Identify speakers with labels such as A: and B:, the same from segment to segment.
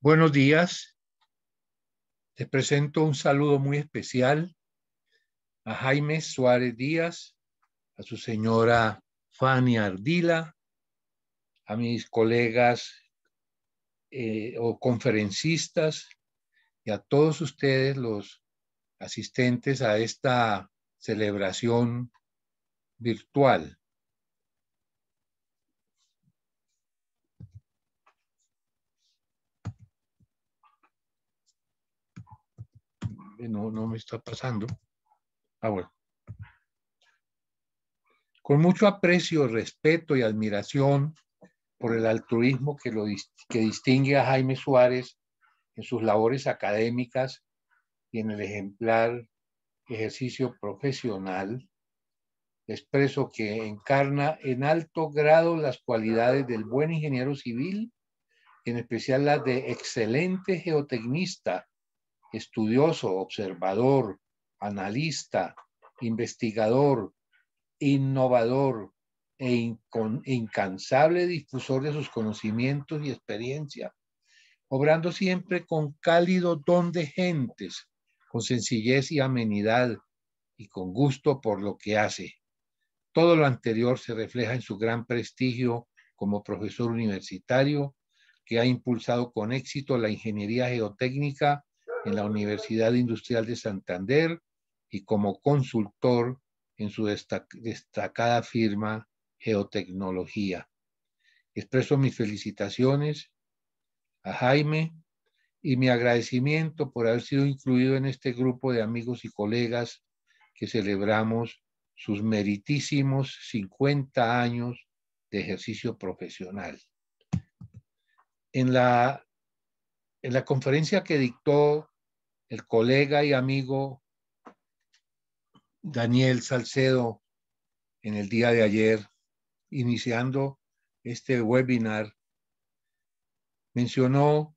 A: Buenos días. Les presento un saludo muy especial a Jaime Suárez Díaz, a su señora Fanny Ardila, a mis colegas eh, o conferencistas y a todos ustedes los asistentes a esta celebración virtual. no, me está pasando. Ah, bueno. Con mucho aprecio, respeto y admiración por el altruismo que, lo, que distingue a Jaime Suárez en sus labores académicas y en el ejemplar ejercicio profesional, expreso que encarna en alto grado las cualidades del buen ingeniero civil, en especial las de excelente geotecnista, estudioso, observador, analista, investigador, innovador e incansable difusor de sus conocimientos y experiencia, obrando siempre con cálido don de gentes, con sencillez y amenidad y con gusto por lo que hace. Todo lo anterior se refleja en su gran prestigio como profesor universitario, que ha impulsado con éxito la ingeniería geotécnica en la Universidad Industrial de Santander y como consultor en su destacada firma Geotecnología. Expreso mis felicitaciones a Jaime y mi agradecimiento por haber sido incluido en este grupo de amigos y colegas que celebramos sus meritísimos 50 años de ejercicio profesional. En la en la conferencia que dictó el colega y amigo Daniel Salcedo en el día de ayer, iniciando este webinar, mencionó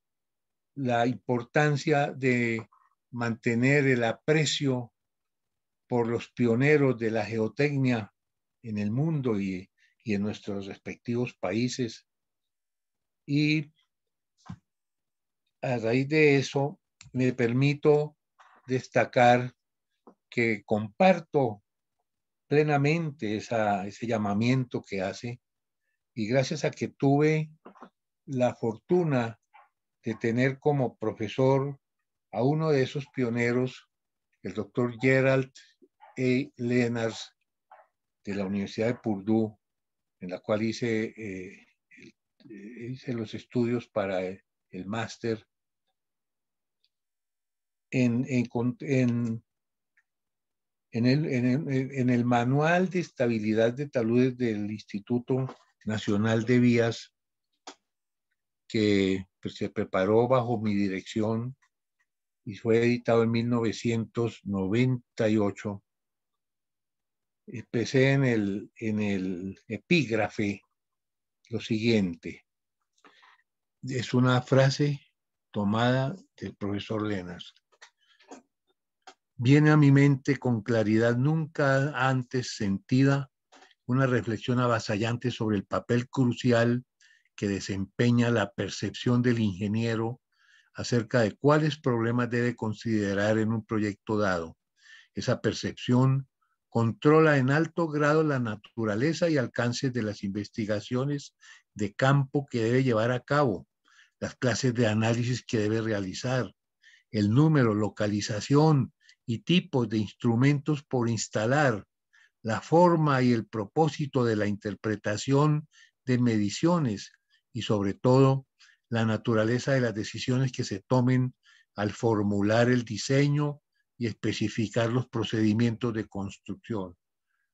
A: la importancia de mantener el aprecio por los pioneros de la geotecnia en el mundo y, en nuestros respectivos países y a raíz de eso, me permito destacar que comparto plenamente ese llamamiento que hace y gracias a que tuve la fortuna de tener como profesor a uno de esos pioneros, el doctor Gerald A. Lennars de la Universidad de Purdue, en la cual hice, eh, eh, los estudios para el máster en, el, manual de estabilidad de taludes del Instituto Nacional de Vías que pues, se preparó bajo mi dirección y fue editado en 1998. Empecé en el epígrafe lo siguiente. Es una frase tomada del profesor Lenas viene a mi mente con claridad nunca antes sentida una reflexión avasallante sobre el papel crucial que desempeña la percepción del ingeniero acerca de cuáles problemas debe considerar en un proyecto dado. Esa percepción controla en alto grado la naturaleza y alcance de las investigaciones de campo que debe llevar a cabo, las clases de análisis que debe realizar, el número, localización, y tipos de instrumentos por instalar, la forma y el propósito de la interpretación de mediciones y sobre todo la naturaleza de las decisiones que se tomen al formular el diseño y especificar los procedimientos de construcción.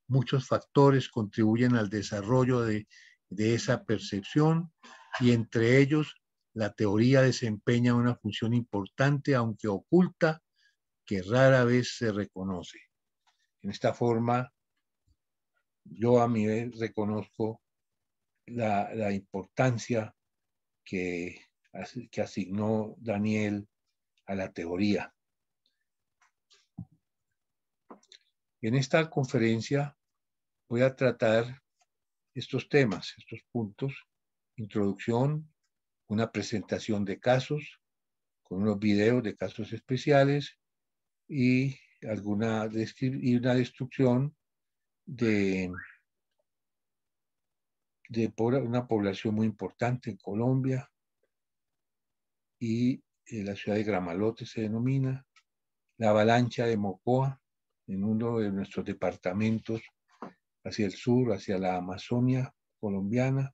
A: Muchos factores contribuyen al desarrollo de, de esa percepción y entre ellos la teoría desempeña una función importante, aunque oculta, que rara vez se reconoce. En esta forma, yo a mi vez reconozco la, importancia que, que asignó Daniel a la teoría. En esta conferencia voy a tratar estos temas, estos puntos, introducción, una presentación de casos con unos videos de casos especiales, y, alguna una destrucción de, de una población muy importante en Colombia y eh, la ciudad de Gramalote se denomina, la avalancha de Mocoa en uno de nuestros departamentos hacia el sur, hacia la Amazonia colombiana,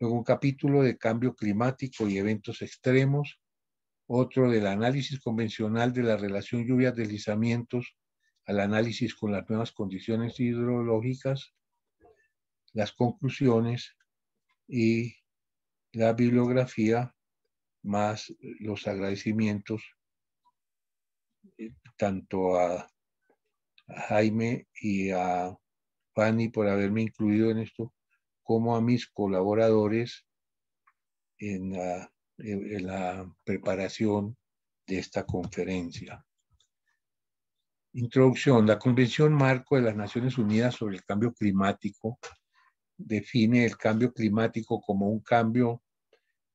A: luego un capítulo de cambio climático y eventos extremos, otro del análisis convencional de la relación lluvia deslizamientos al análisis con las nuevas condiciones hidrológicas, las conclusiones y la bibliografía más los agradecimientos eh, tanto a, Jaime y a Fanny por haberme incluido en esto, como a mis colaboradores en la eh, eh, la preparación de esta conferencia. Introducción. La Convención Marco de las Naciones Unidas sobre el Cambio Climático define el cambio climático como un cambio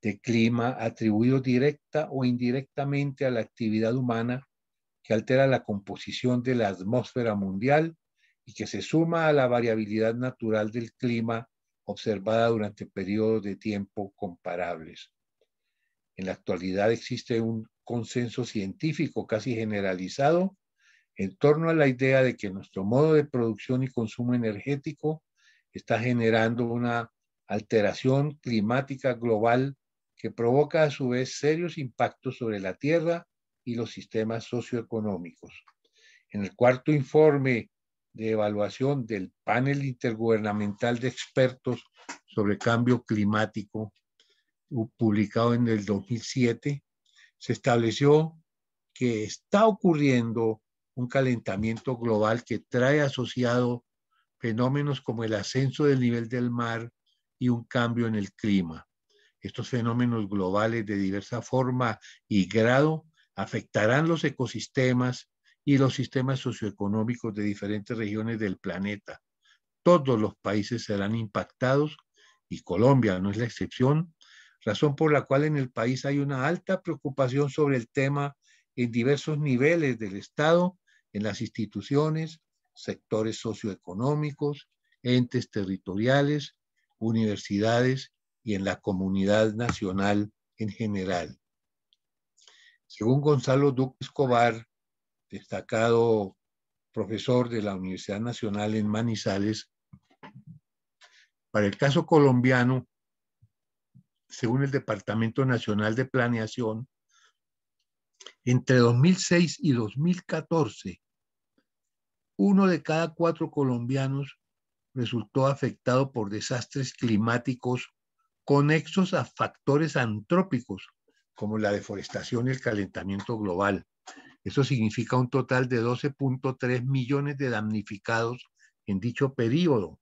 A: de clima atribuido directa o indirectamente a la actividad humana que altera la composición de la atmósfera mundial y que se suma a la variabilidad natural del clima observada durante periodos de tiempo comparables. En la actualidad existe un consenso científico casi generalizado en torno a la idea de que nuestro modo de producción y consumo energético está generando una alteración climática global que provoca a su vez serios impactos sobre la Tierra y los sistemas socioeconómicos. En el cuarto informe de evaluación del panel intergubernamental de expertos sobre cambio climático, publicado en el 2007, se estableció que está ocurriendo un calentamiento global que trae asociado fenómenos como el ascenso del nivel del mar y un cambio en el clima. Estos fenómenos globales de diversa forma y grado afectarán los ecosistemas y los sistemas socioeconómicos de diferentes regiones del planeta. Todos los países serán impactados y Colombia no es la excepción razón por la cual en el país hay una alta preocupación sobre el tema en diversos niveles del Estado, en las instituciones, sectores socioeconómicos, entes territoriales, universidades y en la comunidad nacional en general. Según Gonzalo Duque Escobar, destacado profesor de la Universidad Nacional en Manizales, para el caso colombiano, según el Departamento Nacional de Planeación, entre 2006 y 2014, uno de cada cuatro colombianos resultó afectado por desastres climáticos conexos a factores antrópicos, como la deforestación y el calentamiento global. Eso significa un total de 12.3 millones de damnificados en dicho periodo,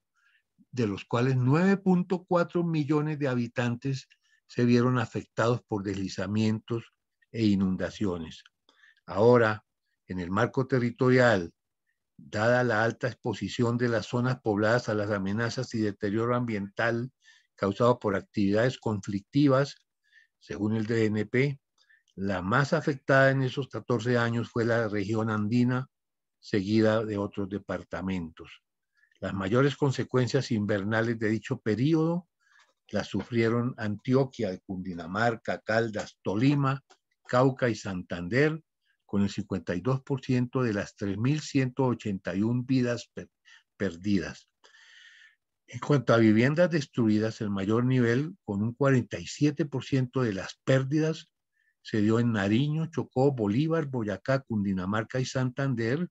A: de los cuales 9.4 millones de habitantes se vieron afectados por deslizamientos e inundaciones. Ahora, en el marco territorial, dada la alta exposición de las zonas pobladas a las amenazas y deterioro ambiental causado por actividades conflictivas, según el DNP, la más afectada en esos 14 años fue la región andina, seguida de otros departamentos. Las mayores consecuencias invernales de dicho periodo la sufrieron Antioquia, Cundinamarca, Caldas, Tolima, Cauca y Santander, con el 52% de las 3.181 vidas perdidas. En cuanto a viviendas destruidas, el mayor nivel, con un 47% de las pérdidas, se dio en Nariño, Chocó, Bolívar, Boyacá, Cundinamarca y Santander,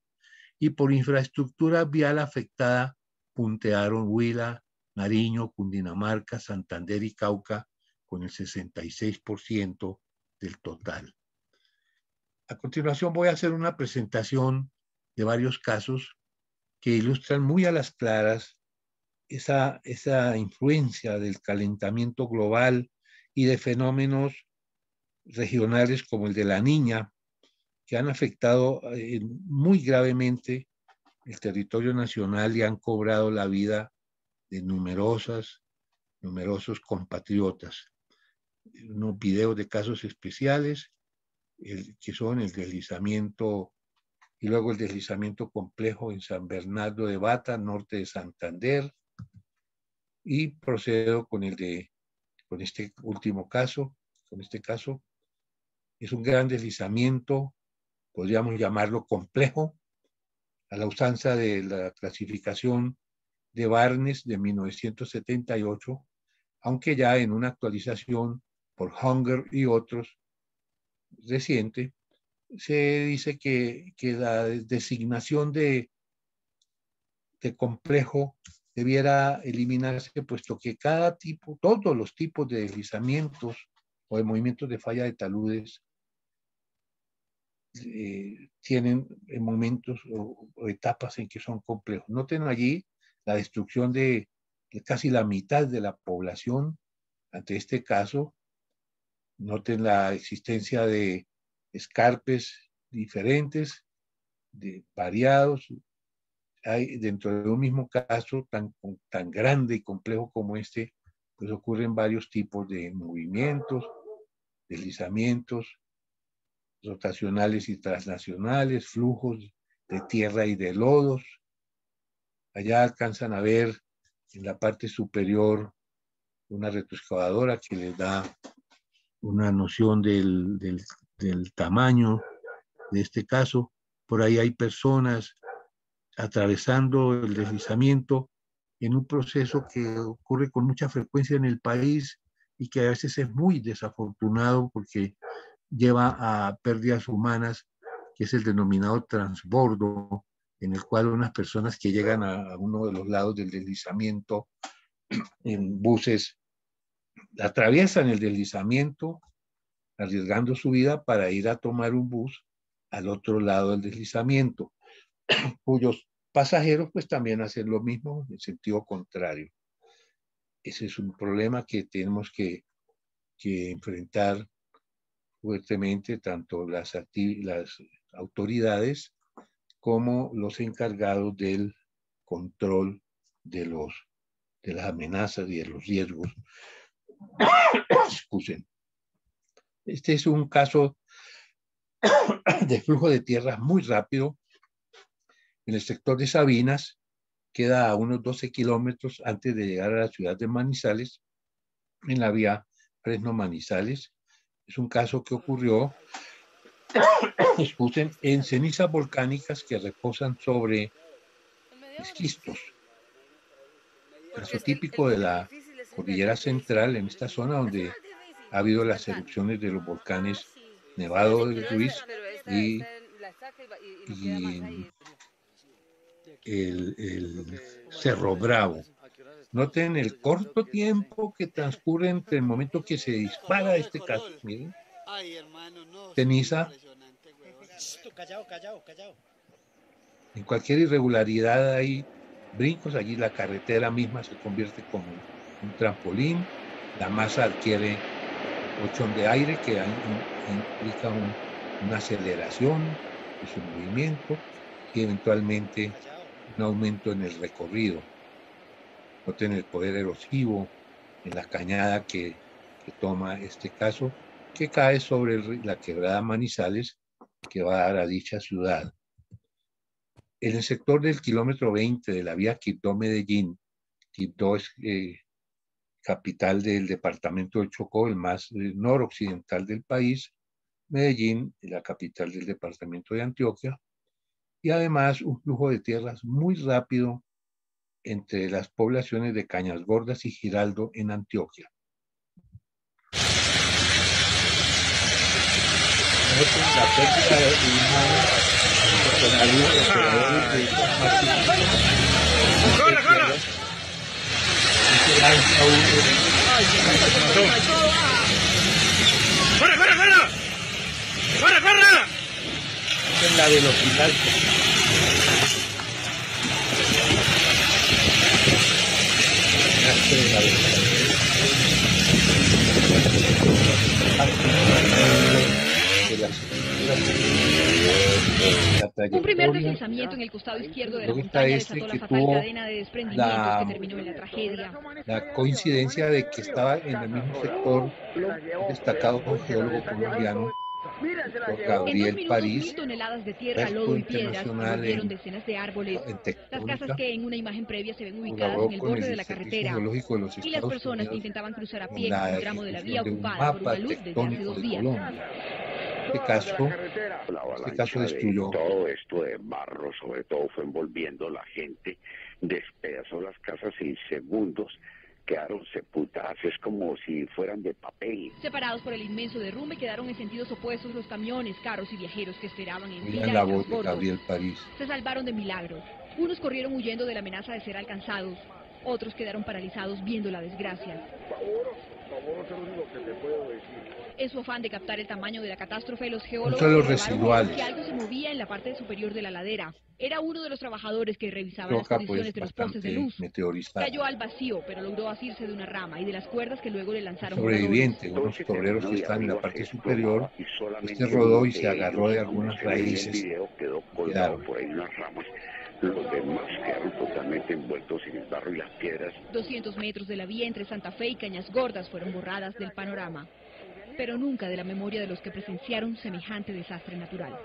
A: y por infraestructura vial afectada puntearon Huila, Nariño, Cundinamarca, Santander y Cauca con el 66% del total. A continuación voy a hacer una presentación de varios casos que ilustran muy a las claras esa, esa influencia del calentamiento global y de fenómenos regionales como el de la niña, que han afectado eh, muy gravemente el territorio nacional y han cobrado la vida de numerosas, numerosos compatriotas. Unos videos de casos especiales, que son el deslizamiento y luego el deslizamiento complejo en San Bernardo de Bata, norte de Santander, y procedo con el de, con este último caso, con este caso, es un gran deslizamiento, podríamos llamarlo complejo, a la usanza de la clasificación de Barnes de 1978, aunque ya en una actualización por Hunger y otros reciente, se dice que, que la designación de, de complejo debiera eliminarse, puesto que cada tipo, todos los tipos de deslizamientos o de movimientos de falla de taludes eh, tienen momentos o, o, etapas en que son complejos. Noten allí la destrucción de, casi la mitad de la población ante este caso. Noten la existencia de escarpes diferentes, de, variados. Hay, dentro de un mismo caso tan, tan grande y complejo como este, pues ocurren varios tipos de movimientos, deslizamientos rotacionales y transnacionales, flujos de tierra y de lodos, Allá alcanzan a ver en la parte superior una retroexcavadora que les da una noción del, del tamaño de este caso. Por ahí hay personas atravesando el deslizamiento en un proceso que ocurre con mucha frecuencia en el país y que a veces es muy desafortunado porque lleva a pérdidas humanas, que es el denominado transbordo en el cual unas personas que llegan a, uno de los lados del deslizamiento en buses atraviesan el deslizamiento arriesgando su vida para ir a tomar un bus al otro lado del deslizamiento, cuyos pasajeros pues también hacen lo mismo en sentido contrario. Ese es un problema que tenemos que, enfrentar fuertemente tanto las, las autoridades como los encargados del control de, los, de las amenazas y de los riesgos. Excusen. Este es un caso de flujo de tierras muy rápido en el sector de Sabinas, queda a unos 12 kilómetros antes de llegar a la ciudad de Manizales, en la vía Fresno-Manizales. Es un caso que ocurrió en cenizas volcánicas que reposan sobre esquistos. Caso típico de la cordillera central en esta zona donde ha habido las erupciones de los volcanes Nevado de Ruiz y, el, el Cerro Bravo. Pues, Noten el corto tiempo que transcurre entre el momento que se dispara este caso. Miren Ay, hermano, no. En cualquier irregularidad hay brincos, allí la carretera misma se convierte como un trampolín, la masa adquiere ochón de aire que implica una aceleración de su movimiento y eventualmente un aumento en el recorrido, no tiene el poder erosivo en la cañada que toma este caso que cae sobre la quebrada Manizales que va a dar a dicha ciudad. En el sector del kilómetro 20 de la vía Quibdó-Medellín, Quibdó es eh, capital del departamento de Chocó, el más eh, noroccidental del país, Medellín, la capital del departamento de Antioquia, y además un flujo de tierras muy rápido entre las poblaciones de Cañas Gordas y Giraldo en Antioquia. en la técnica de con ¡Corre, corre!
B: ¡Corre, corre, corre! ¡Corre, corre!
A: Es la del hospital. Un primer deslizamiento
B: en el costado izquierdo de la montaña desató la cadena
A: de desprendimiento que terminó en la tragedia. La coincidencia de que estaba en el mismo sector destacado por geólogo colombiano
B: por Gabriel París, toneladas de tierra, lodo y piedras en, decenas de árboles. Las casas que en una imagen previa se ven ubicadas en el borde de la carretera
A: y las personas que
B: intentaban cruzar a pie en un tramo de la vía ocupada por una luz desde hace dos días
A: este caso, este caso destruyó. todo esto de barro, sobre todo, fue envolviendo la gente, despedazó las casas y segundos quedaron sepultadas, es como si fueran de papel.
B: Separados por el inmenso derrumbe, quedaron en sentidos opuestos los camiones, carros y viajeros que esperaban en Mira la voz Gabriel París. Se salvaron de milagros. Unos corrieron huyendo de la amenaza de ser alcanzados, otros quedaron paralizados viendo la desgracia. lo
A: que puedo decir.
B: En su afán de captar el tamaño de la catástrofe, los geólogos los residuales. que algo se movía en la parte superior de la ladera. Era uno de los trabajadores que revisaba las condiciones pues, de los postes de luz. Cayó al vacío, pero logró asirse de una rama y de las cuerdas que luego le lanzaron.
A: Sobreviviente, unos obreros que están en la parte superior, este rodó y se agarró de algunas raíces. quedó por los demás quedaron totalmente envueltos en el barro y las piedras.
B: 200 metros de la vía entre Santa Fe y Cañas Gordas fueron borradas del panorama pero nunca de la memoria de los que presenciaron semejante desastre natural.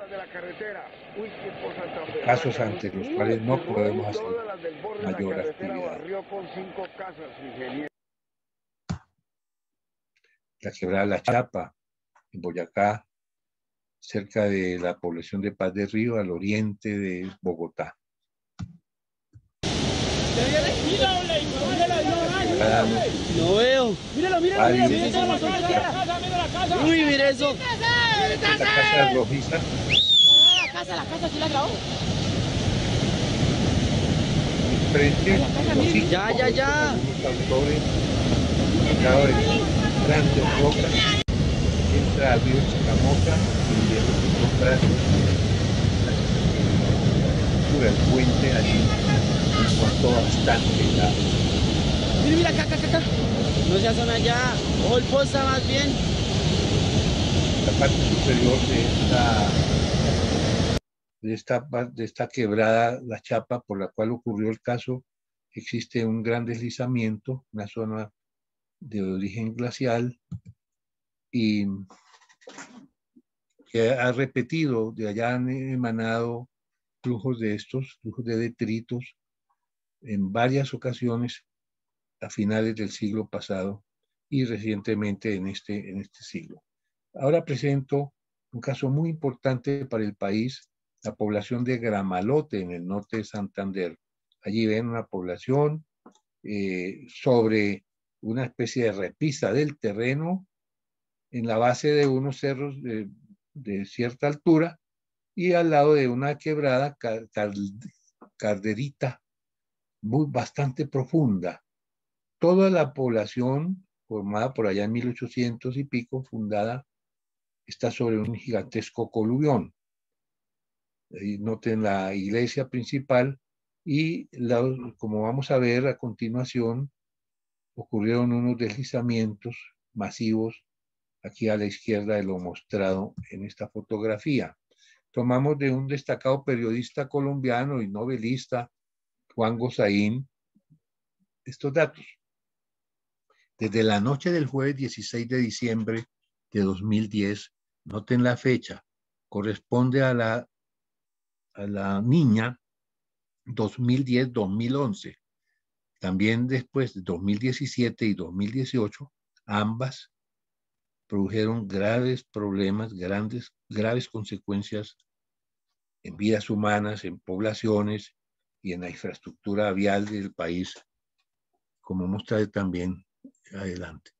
B: Casos ante los cuales
A: no podemos hacer mayor actividad. La quebrada La Chapa, en Boyacá, cerca de la población de Paz de Río, al oriente de Bogotá. No Míralo, míralo, míralo. Uy, mira eso. casa rojiza. La
B: casa, la casa, la grabó.
A: Frente, ya, ya, ya. grandes rocas, entra al río Chicamoca y el puente allí me bastante largo... Mira, mira, acá, acá, acá. No se asona allá. O el más bien la parte superior de esta, de esta, de esta quebrada, la chapa por la cual ocurrió el caso, existe un gran deslizamiento, una zona de origen glacial y que ha repetido, de allá han emanado flujos de estos, flujos de detritos, en varias ocasiones a finales del siglo pasado y recientemente en este, en este siglo. Ahora presento un caso muy importante para el país, la población de Gramalote, en el norte de Santander. Allí ven una población eh, sobre una especie de repisa del terreno en la base de unos cerros de, cierta altura y al lado de una quebrada calderita carderita muy, bastante profunda. Toda la población formada por allá en 1800 y pico, fundada está sobre un gigantesco coluvión. Noten la iglesia principal y como vamos a ver a continuación, ocurrieron unos deslizamientos masivos aquí a la izquierda de lo mostrado en esta fotografía. Tomamos de un destacado periodista colombiano y novelista, Juan Gozaín, estos datos. Desde la noche del jueves 16 de diciembre de 2010, noten la fecha, corresponde a la, a la niña 2010-2011. También después de 2017 y 2018, ambas produjeron graves problemas, grandes, graves consecuencias en vidas humanas, en poblaciones y en la infraestructura vial del país, como mostraré también adelante.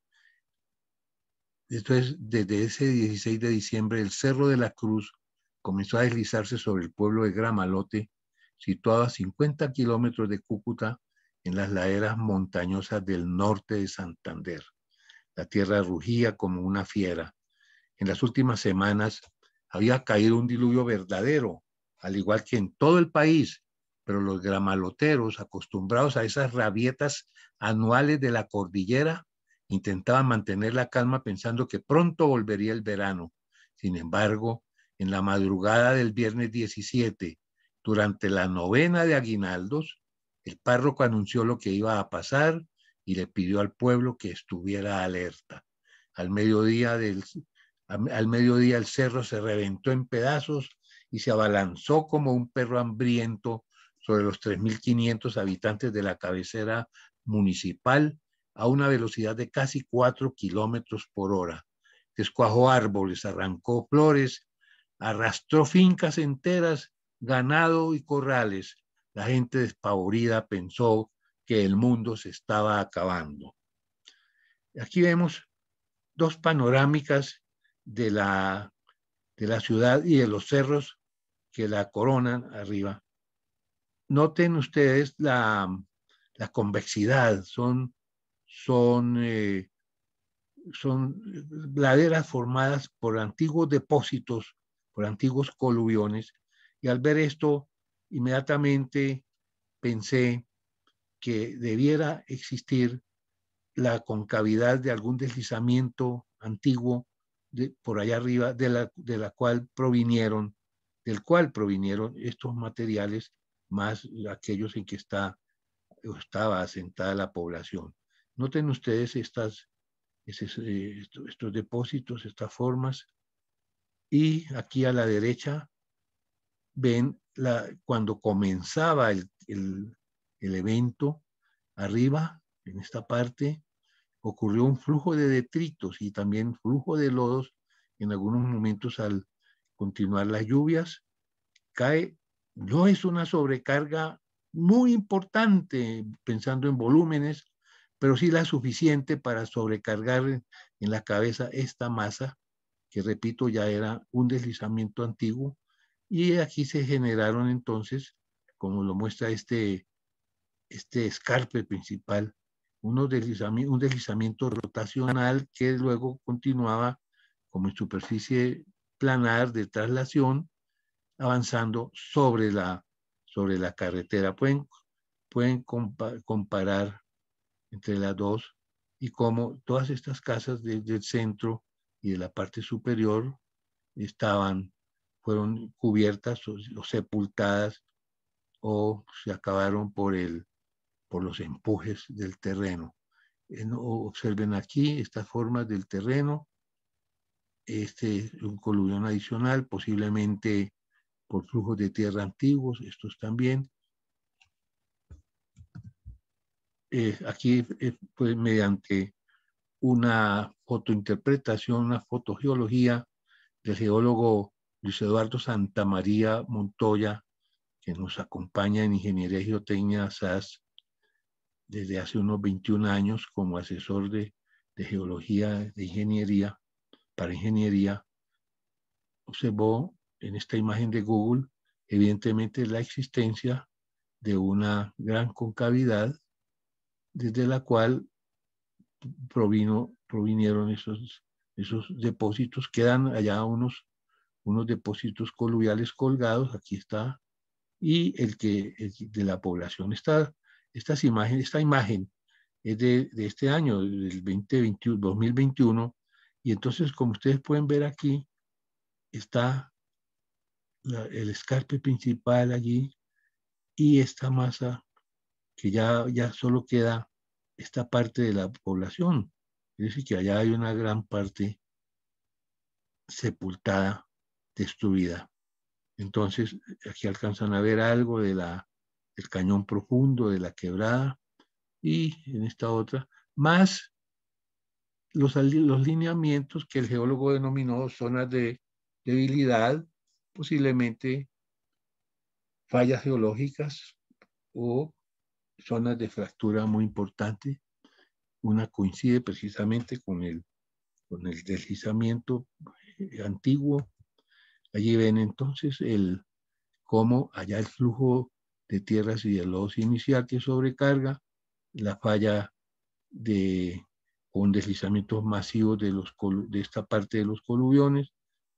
A: Esto es desde ese 16 de diciembre, el Cerro de la Cruz comenzó a deslizarse sobre el pueblo de Gramalote, situado a 50 kilómetros de Cúcuta, en las laderas montañosas del norte de Santander. La tierra rugía como una fiera. En las últimas semanas había caído un diluvio verdadero, al igual que en todo el país, pero los gramaloteros, acostumbrados a esas rabietas anuales de la cordillera, Intentaba mantener la calma pensando que pronto volvería el verano. Sin embargo, en la madrugada del viernes 17, durante la novena de aguinaldos, el párroco anunció lo que iba a pasar y le pidió al pueblo que estuviera alerta. Al mediodía, del, al mediodía el cerro se reventó en pedazos y se abalanzó como un perro hambriento sobre los 3.500 habitantes de la cabecera municipal a una velocidad de casi 4 kilómetros por hora. Descuajó árboles, arrancó flores, arrastró fincas enteras, ganado y corrales. La gente despavorida pensó que el mundo se estaba acabando. Aquí vemos dos panorámicas de la, de la ciudad y de los cerros que la coronan arriba. Noten ustedes la, la convexidad, son son, eh, son laderas formadas por antiguos depósitos, por antiguos coluviones, y al ver esto, inmediatamente pensé que debiera existir la concavidad de algún deslizamiento antiguo por allá arriba, de la, de la cual provinieron, del cual provinieron estos materiales, más aquellos en que está, estaba asentada la población. Noten ustedes estas, eh, estos depósitos, estas formas. Y aquí a la derecha ven la, cuando comenzaba el, el evento, arriba, en esta parte, ocurrió un flujo de detritos y también flujo de lodos. En algunos momentos al continuar las lluvias, cae, no es una sobrecarga muy importante pensando en volúmenes, pero sí la suficiente para sobrecargar en la cabeza esta masa, que repito, ya era un deslizamiento antiguo, y aquí se generaron entonces, como lo muestra este, este escarpe principal, un deslizamiento rotacional que luego continuaba como en superficie planar de traslación, avanzando sobre la, sobre la carretera. Pueden, pueden comparar entre las dos y cómo todas estas casas desde el centro y de la parte superior estaban, fueron cubiertas o, sepultadas o se acabaron por, el, por los empujes del terreno. En, observen aquí estas formas del terreno. Este es un coluvión adicional, posiblemente por flujos de tierra antiguos, estos también. Eh, aquí eh, pues mediante una fotointerpretación, una fotogeología del geólogo Luis Eduardo Santamaría Montoya, que nos acompaña en Ingeniería Geotécnica Geotecnia SAS desde hace unos 21 años como asesor de, de geología de ingeniería, para ingeniería, observó en esta imagen de Google evidentemente la existencia de una gran concavidad desde la cual provino, provinieron esos, esos depósitos. Quedan allá unos, unos depósitos coluviales colgados, aquí está, y el que de la población. Esta, estas esta imagen es de, este año, del 2021, y entonces, como ustedes pueden ver aquí, está el escarpe principal allí y esta masa que ya, ya solo queda esta parte de la población. Es decir, que allá hay una gran parte sepultada, destruida. Entonces, aquí alcanzan a ver algo de la, del cañón profundo, de la quebrada, y en esta otra, más los, los lineamientos que el geólogo denominó zonas de debilidad, posiblemente fallas geológicas o zonas de fractura muy importantes. Una coincide precisamente con el, con el deslizamiento eh, antiguo. Allí ven entonces el cómo allá el flujo de tierras y de lodos inicial que sobrecarga, la falla de un deslizamiento masivo de, los, de esta parte de los coluviones,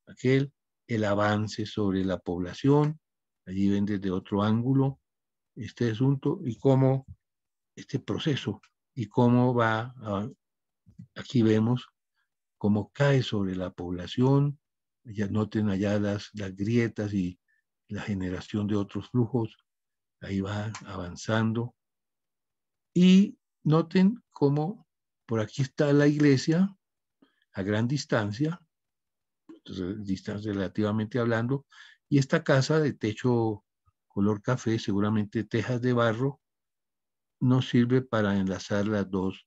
A: aquel, el avance sobre la población, allí ven desde otro ángulo este asunto y cómo este proceso y cómo va, aquí vemos cómo cae sobre la población, ya noten allá las, las grietas y la generación de otros flujos, ahí va avanzando. Y noten cómo por aquí está la iglesia a gran distancia, entonces, distancia relativamente hablando, y esta casa de techo color café, seguramente tejas de barro, nos sirve para enlazar las dos,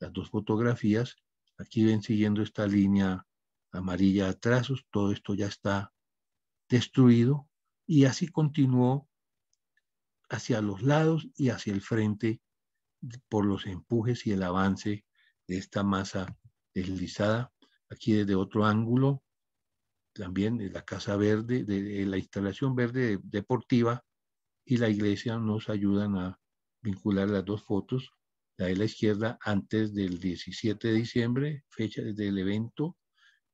A: las dos fotografías. Aquí ven siguiendo esta línea amarilla a trazos, todo esto ya está destruido y así continuó hacia los lados y hacia el frente por los empujes y el avance de esta masa deslizada. Aquí desde otro ángulo, también de la Casa Verde, de, la instalación verde deportiva, y la iglesia nos ayudan a vincular las dos fotos, la de la izquierda antes del 17 de diciembre, fecha del evento,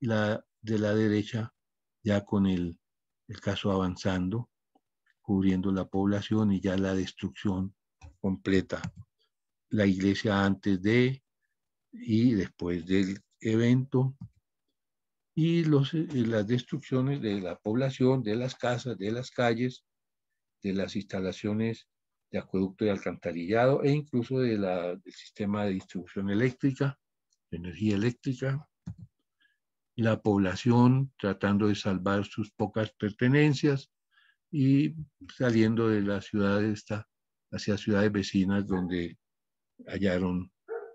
A: y la de la derecha ya con el, el caso avanzando, cubriendo la población y ya la destrucción completa. La iglesia antes de y después del evento y los, eh, las destrucciones de la población, de las casas, de las calles, de las instalaciones de acueducto y alcantarillado e incluso del sistema de distribución eléctrica, de energía eléctrica. La población tratando de salvar sus pocas pertenencias y saliendo de la ciudad esta hacia ciudades vecinas donde hallaron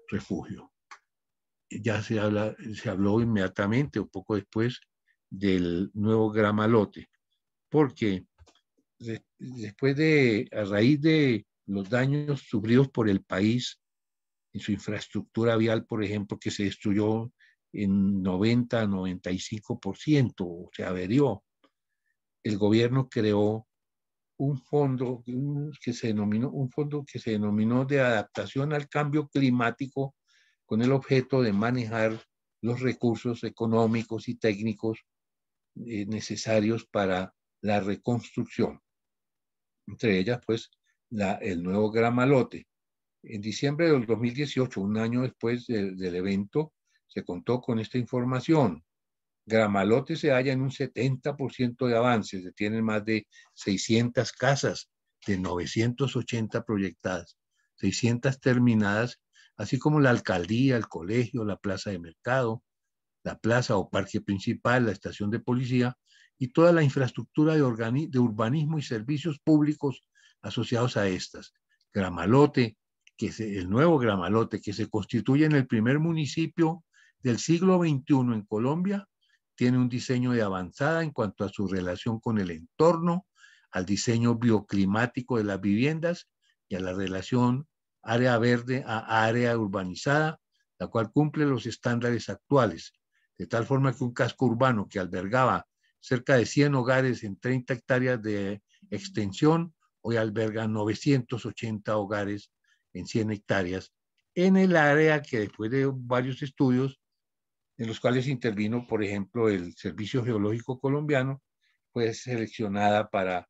A: refugio. Ya se, se habló inmediatamente o poco después del nuevo gramalote, porque después de, a raíz de los daños sufridos por el país, en su infraestructura vial, por ejemplo, que se destruyó en 90, 95%, o se averió, el gobierno creó un fondo que se denominó un fondo que se denominó de adaptación al cambio climático con el objeto de manejar los recursos económicos y técnicos eh, necesarios para la reconstrucción entre ellas pues el nuevo Gramalote. En diciembre del 2018, un año después del evento, se contó con esta información. Gramalote se halla en un 70% de avances se tienen más de 600 casas de 980 proyectadas, 600 terminadas, así como la alcaldía, el colegio, la plaza de mercado, la plaza o parque principal, la estación de policía y toda la infraestructura de, urbanismo y servicios públicos asociados a estas. Gramalote, que es el nuevo Gramalote, que se constituye en el primer municipio del siglo XXI en Colombia, tiene un diseño de avanzada en cuanto a su relación con el entorno, al diseño bioclimático de las viviendas y a la relación área verde a área urbanizada, la cual cumple los estándares actuales, de tal forma que un casco urbano que albergaba cerca de 100 hogares en 30 hectáreas de extensión, hoy alberga 980 hogares en 100 hectáreas, en el área que después de varios estudios, en los cuales intervino, por ejemplo, el Servicio Geológico Colombiano, fue seleccionada para,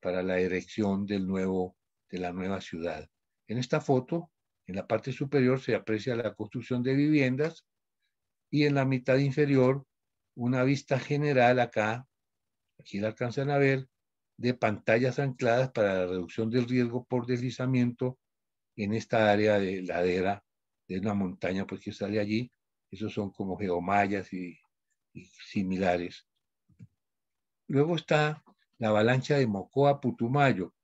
A: para la erección del nuevo, de la nueva ciudad. En esta foto, en la parte superior se aprecia la construcción de viviendas y en la mitad inferior una vista general acá, aquí la alcanzan a ver, de pantallas ancladas para la reducción del riesgo por deslizamiento en esta área de ladera de una montaña porque que sale allí. Esos son como geomayas y, similares. Luego está la avalancha de Mocoa Putumayo.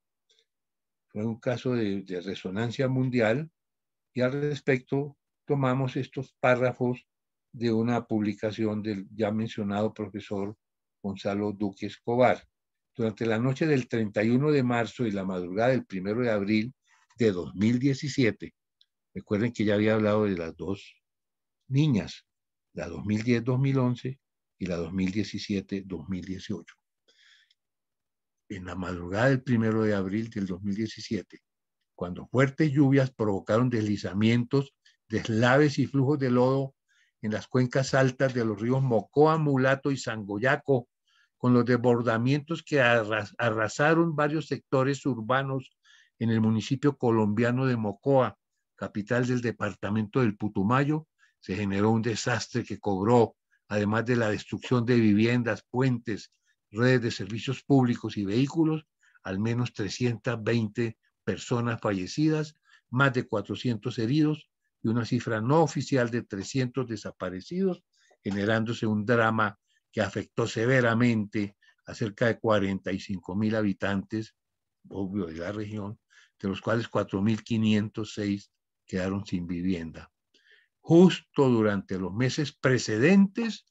A: Fue un caso de resonancia mundial y al respecto tomamos estos párrafos de una publicación del ya mencionado profesor Gonzalo Duque Escobar. Durante la noche del 31 de marzo y la madrugada del 1 de abril de 2017, recuerden que ya había hablado de las dos niñas, la 2010-2011 y la 2017-2018. En la madrugada del 1 de abril del 2017, cuando fuertes lluvias provocaron deslizamientos, deslaves y flujos de lodo en las cuencas altas de los ríos Mocoa, Mulato y Sangoyaco, con los desbordamientos que arrasaron varios sectores urbanos en el municipio colombiano de Mocoa, capital del departamento del Putumayo, se generó un desastre que cobró, además de la destrucción de viviendas, puentes, redes de servicios públicos y vehículos, al menos 320 personas fallecidas, más de 400 heridos y una cifra no oficial de 300 desaparecidos, generándose un drama que afectó severamente a cerca de 45 mil habitantes, obvio, de la región, de los cuales 4.506 quedaron sin vivienda. Justo durante los meses precedentes,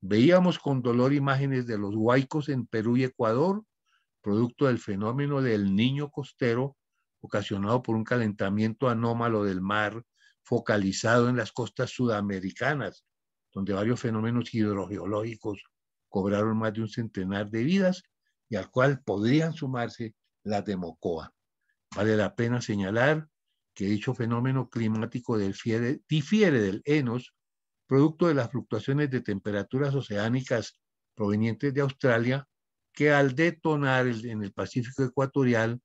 A: veíamos con dolor imágenes de los huaicos en Perú y Ecuador, producto del fenómeno del niño costero ocasionado por un calentamiento anómalo del mar focalizado en las costas sudamericanas, donde varios fenómenos hidrogeológicos cobraron más de un centenar de vidas y al cual podrían sumarse las de Mocoa. Vale la pena señalar que dicho fenómeno climático difiere del Enos, producto de las fluctuaciones de temperaturas oceánicas provenientes de Australia, que al detonar en el Pacífico ecuatorial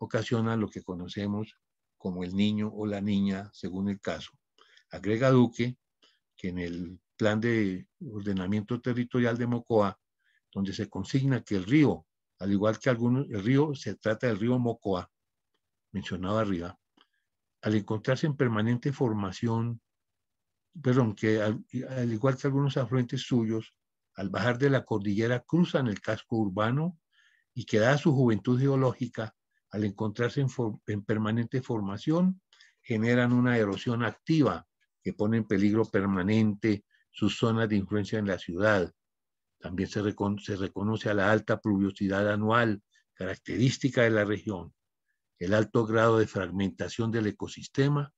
A: ocasiona lo que conocemos como el niño o la niña, según el caso. Agrega Duque que en el plan de ordenamiento territorial de Mocoa, donde se consigna que el río, al igual que algunos, el río se trata del río Mocoa, mencionado arriba, al encontrarse en permanente formación, perdón, que al, igual que algunos afluentes suyos, al bajar de la cordillera cruzan el casco urbano y que dada su juventud geológica al encontrarse en, permanente formación, generan una erosión activa que pone en peligro permanente sus zonas de influencia en la ciudad. También se, se reconoce a la alta pluviosidad anual, característica de la región, el alto grado de fragmentación del ecosistema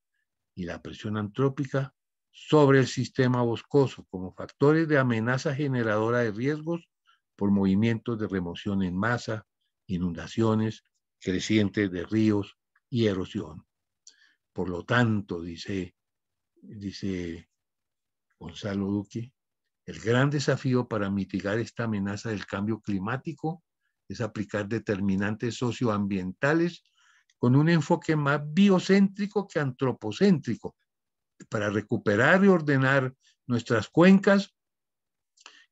A: y la presión antrópica sobre el sistema boscoso como factores de amenaza generadora de riesgos por movimientos de remoción en masa, inundaciones, creciente de ríos y erosión. Por lo tanto, dice, dice Gonzalo Duque, el gran desafío para mitigar esta amenaza del cambio climático es aplicar determinantes socioambientales con un enfoque más biocéntrico que antropocéntrico para recuperar y ordenar nuestras cuencas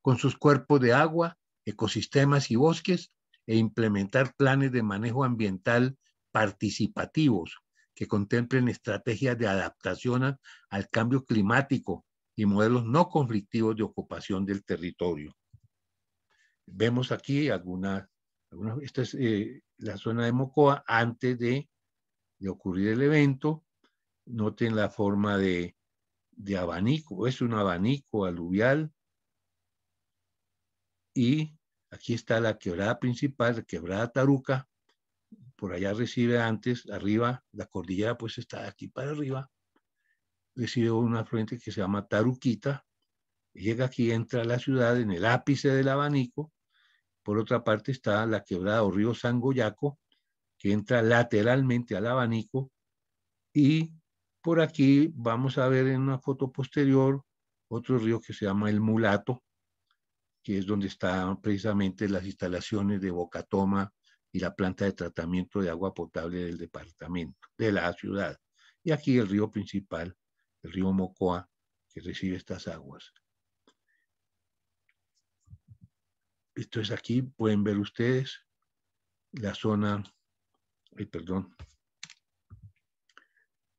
A: con sus cuerpos de agua, ecosistemas y bosques e implementar planes de manejo ambiental participativos que contemplen estrategias de adaptación al cambio climático y modelos no conflictivos de ocupación del territorio. Vemos aquí algunas, alguna, esta es eh, la zona de Mocoa antes de, de, ocurrir el evento. Noten la forma de, de abanico, es un abanico aluvial y Aquí está la quebrada principal, la quebrada Taruca. Por allá recibe antes, arriba, la cordillera pues está aquí para arriba. Recibe un afluente que se llama Taruquita. Llega aquí, entra a la ciudad en el ápice del abanico. Por otra parte está la quebrada o río Sangoyaco, que entra lateralmente al abanico. Y por aquí vamos a ver en una foto posterior otro río que se llama el Mulato, que es donde están precisamente las instalaciones de Bocatoma y la planta de tratamiento de agua potable del departamento, de la ciudad. Y aquí el río principal, el río Mocoa, que recibe estas aguas. Esto es aquí, pueden ver ustedes la zona, perdón,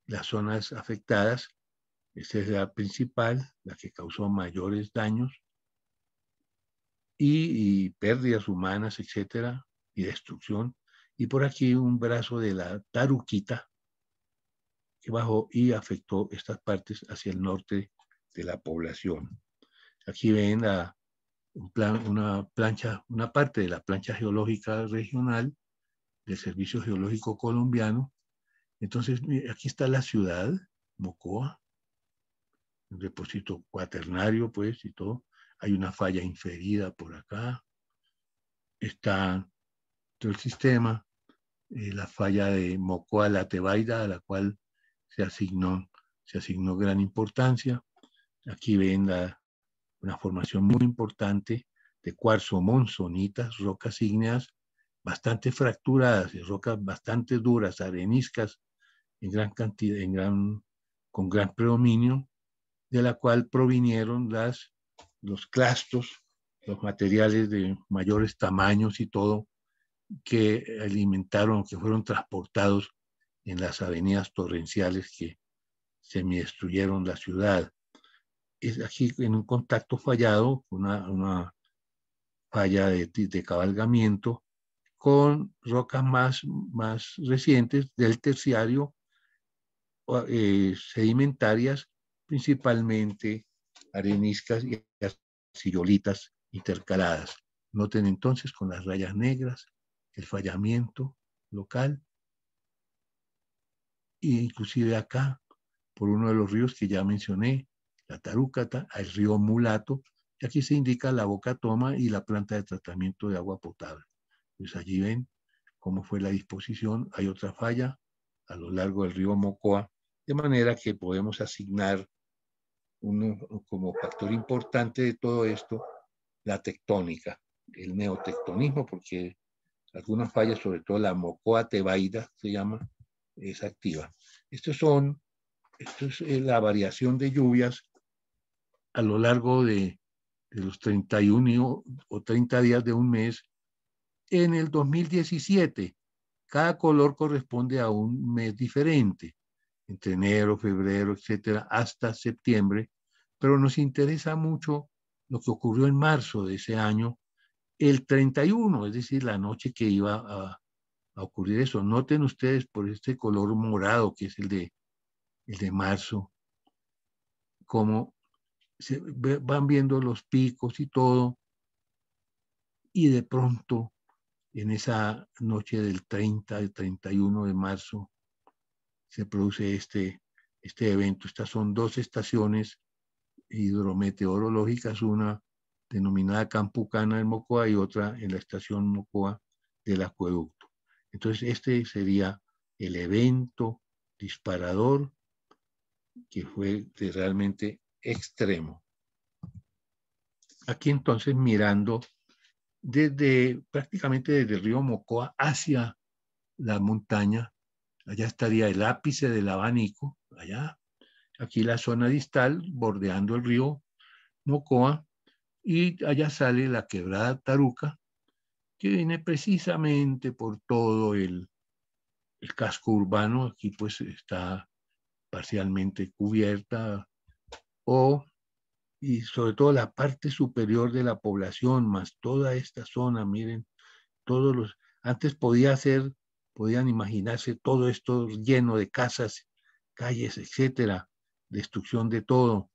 A: las zonas afectadas. Esta es la principal, la que causó mayores daños y, pérdidas humanas, etcétera, y destrucción. Y por aquí un brazo de la Taruquita que bajó y afectó estas partes hacia el norte de la población. Aquí ven un plan, una plancha, una parte de la plancha geológica regional del Servicio Geológico Colombiano. Entonces, aquí está la ciudad, Mocoa, un depósito cuaternario, pues, y todo hay una falla inferida por acá, está todo el sistema, eh, la falla de Mocoa la Tebaida, a la cual se asignó, se asignó gran importancia. Aquí ven una formación muy importante de cuarzo monzonitas, rocas ígneas bastante fracturadas, rocas bastante duras, areniscas, en gran cantidad, en gran, con gran predominio, de la cual provinieron las los clastos, los materiales de mayores tamaños y todo, que alimentaron, que fueron transportados en las avenidas torrenciales que semidestruyeron la ciudad. Es aquí en un contacto fallado, una, una falla de, cabalgamiento, con rocas más, más recientes del terciario, eh, sedimentarias, principalmente areniscas y sillolitas intercaladas. Noten entonces con las rayas negras el fallamiento local e inclusive acá por uno de los ríos que ya mencioné, la Tarúcata, el río Mulato, y aquí se indica la boca toma y la planta de tratamiento de agua potable. Pues allí ven cómo fue la disposición. Hay otra falla a lo largo del río Mocoa, de manera que podemos asignar como factor importante de todo esto la tectónica, el neotectonismo, porque algunas fallas, sobre todo la mocoa tebaida se llama, es activa. Estos son, esto es eh, la variación de lluvias a lo largo de, de los 31 o 30 días de un mes. En el 2017, cada color corresponde a un mes diferente entre enero, febrero, etcétera, hasta septiembre, pero nos interesa mucho lo que ocurrió en marzo de ese año, el 31, es decir, la noche que iba a, ocurrir eso. Noten ustedes por este color morado que es el de, el de marzo, como se van viendo los picos y todo, y de pronto, en esa noche del 30, del 31 de marzo, se produce este, este evento. Estas son dos estaciones hidrometeorológicas, una denominada Campucana del Mocoa y otra en la estación Mocoa del acueducto. Entonces, este sería el evento disparador que fue realmente extremo. Aquí entonces mirando desde prácticamente desde el río Mocoa hacia la montaña, allá estaría el ápice del abanico, allá, aquí la zona distal, bordeando el río Mocoa, y allá sale la quebrada Taruca, que viene precisamente por todo el, el casco urbano, aquí pues está parcialmente cubierta, o, y sobre todo la parte superior de la población, más toda esta zona, miren, todos los, antes podía ser podían imaginarse todo esto lleno de casas, calles, etcétera, destrucción de todo.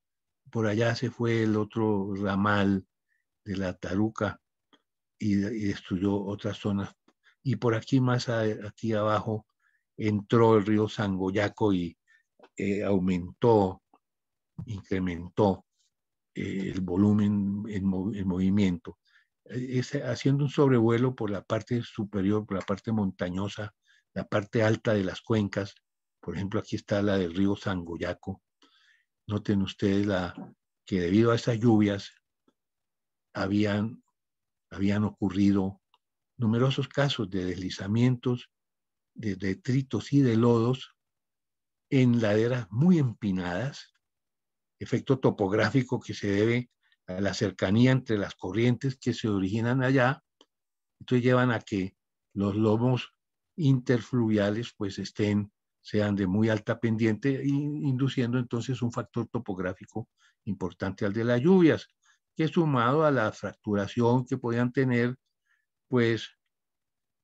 A: Por allá se fue el otro ramal de la Taruca y, destruyó otras zonas. Y por aquí más aquí abajo entró el río Sangoyaco y eh, aumentó, incrementó eh, el volumen, en el movimiento. E, haciendo un sobrevuelo por la parte superior, por la parte montañosa, la parte alta de las cuencas. Por ejemplo, aquí está la del río Sangoyaco. Noten ustedes la, que debido a esas lluvias habían, habían ocurrido numerosos casos de deslizamientos, de detritos y de lodos en laderas muy empinadas, efecto topográfico que se debe la cercanía entre las corrientes que se originan allá, entonces llevan a que los lomos interfluviales pues estén, sean de muy alta pendiente, induciendo entonces un factor topográfico importante al de las lluvias, que sumado a la fracturación que podían tener, pues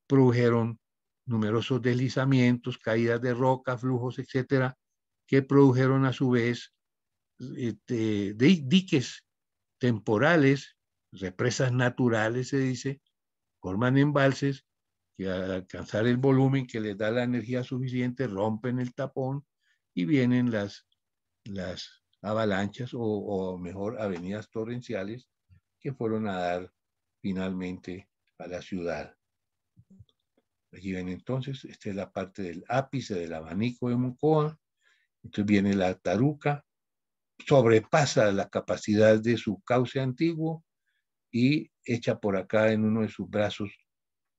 A: produjeron numerosos deslizamientos, caídas de roca, flujos, etcétera, que produjeron a su vez este, diques temporales, represas naturales, se dice, forman embalses que al alcanzar el volumen que les da la energía suficiente rompen el tapón y vienen las, las avalanchas o, mejor avenidas torrenciales que fueron a dar finalmente a la ciudad. Allí ven entonces, esta es la parte del ápice del abanico de Mocoa. Entonces viene la taruca, sobrepasa la capacidad de su cauce antiguo y echa por acá en uno de sus brazos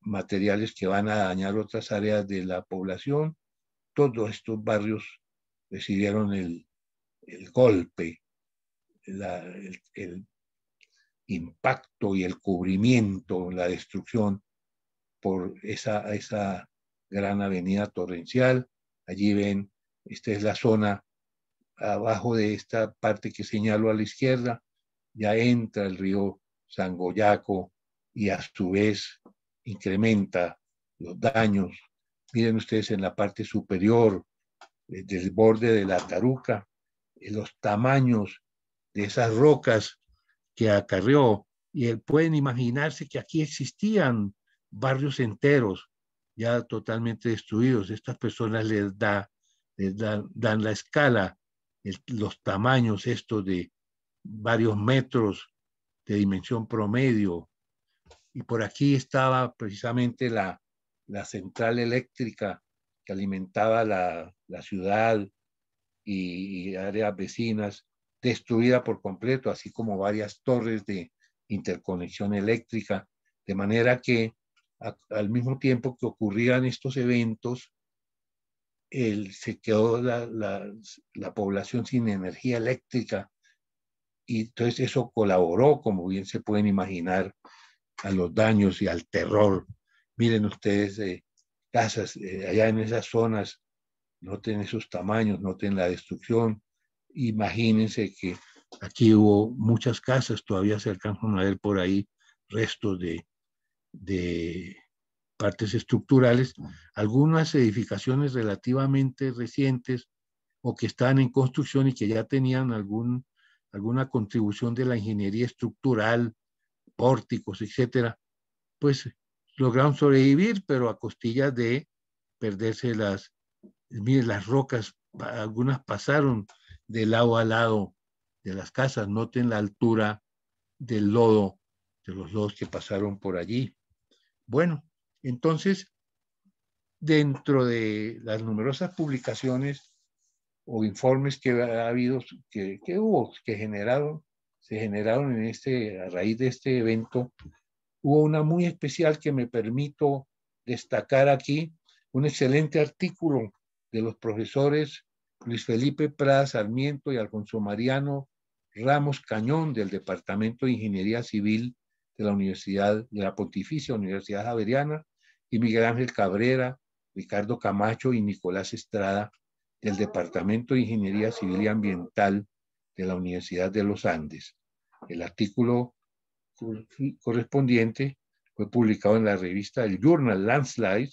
A: materiales que van a dañar otras áreas de la población. Todos estos barrios recibieron el, el golpe, el, impacto y el cubrimiento, la destrucción por esa, esa gran avenida torrencial. Allí ven, esta es la zona abajo de esta parte que señalo a la izquierda, ya entra el río Sangoyaco y a su vez incrementa los daños. Miren ustedes en la parte superior eh, del borde de la taruca, eh, los tamaños de esas rocas que acarrió Y pueden imaginarse que aquí existían barrios enteros ya totalmente destruidos. Estas personas les, da, dan la escala los tamaños estos de varios metros de dimensión promedio. Y por aquí estaba precisamente la, central eléctrica que alimentaba la, ciudad y, áreas vecinas, destruida por completo, así como varias torres de interconexión eléctrica, de manera que al mismo tiempo que ocurrían estos eventos, se quedó la, población sin energía eléctrica y entonces eso colaboró, como bien se pueden imaginar, a los daños y al terror. Miren ustedes, eh, casas eh, allá en esas zonas, noten esos tamaños, noten la destrucción. Imagínense que aquí hubo muchas casas, todavía se alcanzan a ver por ahí restos de partes estructurales, algunas edificaciones relativamente recientes o que están en construcción y que ya tenían algún, alguna contribución de la ingeniería estructural, pórticos, etcétera, pues lograron sobrevivir, pero a costilla de perderse las, las rocas, algunas pasaron de lado a lado de las casas, noten la altura del lodo, de los lodos que pasaron por allí. Bueno, entonces, dentro de las numerosas publicaciones o informes que ha habido, que, hubo, que generaron, se generaron en este, a raíz de este evento, hubo una muy especial que me permito destacar aquí, un excelente artículo de los profesores Luis Felipe Prada Sarmiento y Alfonso Mariano Ramos Cañón del Departamento de Ingeniería Civil de la Universidad, de la Pontificia Universidad Javeriana, y Miguel Ángel Cabrera, Ricardo Camacho y Nicolás Estrada del Departamento de Ingeniería Civil y Ambiental de la Universidad de los Andes. El artículo correspondiente fue publicado en la revista El Journal Landslide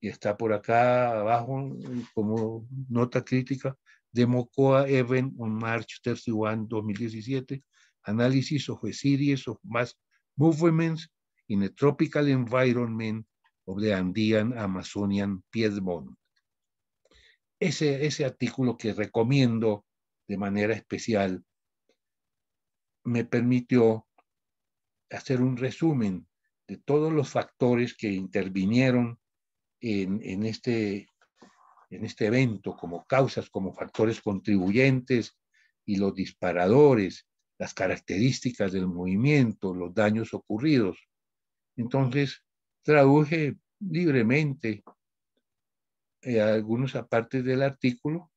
A: y está por acá abajo como nota crítica de Mocoa Event on March 31, 2017, análisis of a Series of Mass Movements in a tropical environment of the Andean Amazonian Piedmont. Ese, ese artículo que recomiendo de manera especial me permitió hacer un resumen de todos los factores que intervinieron en, en, este, en este evento como causas, como factores contribuyentes y los disparadores, las características del movimiento, los daños ocurridos. Entonces, traduje libremente algunas eh, algunos apartes del artículo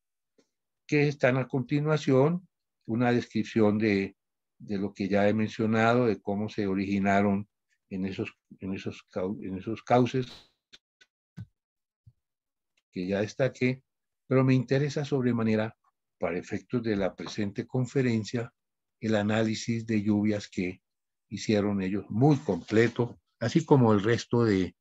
A: que están a continuación, una descripción de, lo que ya he mencionado, de cómo se originaron en esos, en esos, en esos cauces que ya destaque, pero me interesa sobremanera, para efectos de la presente conferencia, el análisis de lluvias que hicieron ellos muy completo así como el resto de,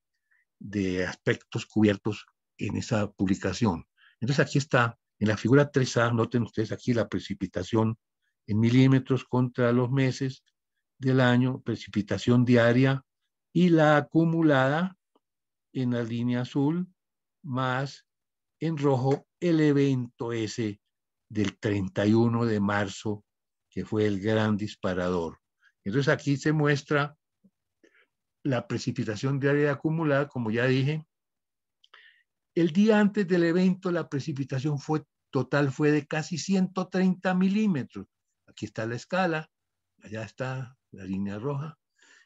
A: aspectos cubiertos en esa publicación. Entonces aquí está, en la figura 3A, noten ustedes aquí la precipitación en milímetros contra los meses del año, precipitación diaria y la acumulada en la línea azul, más en rojo el evento ese del 31 de marzo, que fue el gran disparador. Entonces aquí se muestra la precipitación diaria acumulada, como ya dije. El día antes del evento, la precipitación fue, total fue de casi 130 milímetros. Aquí está la escala, allá está la línea roja.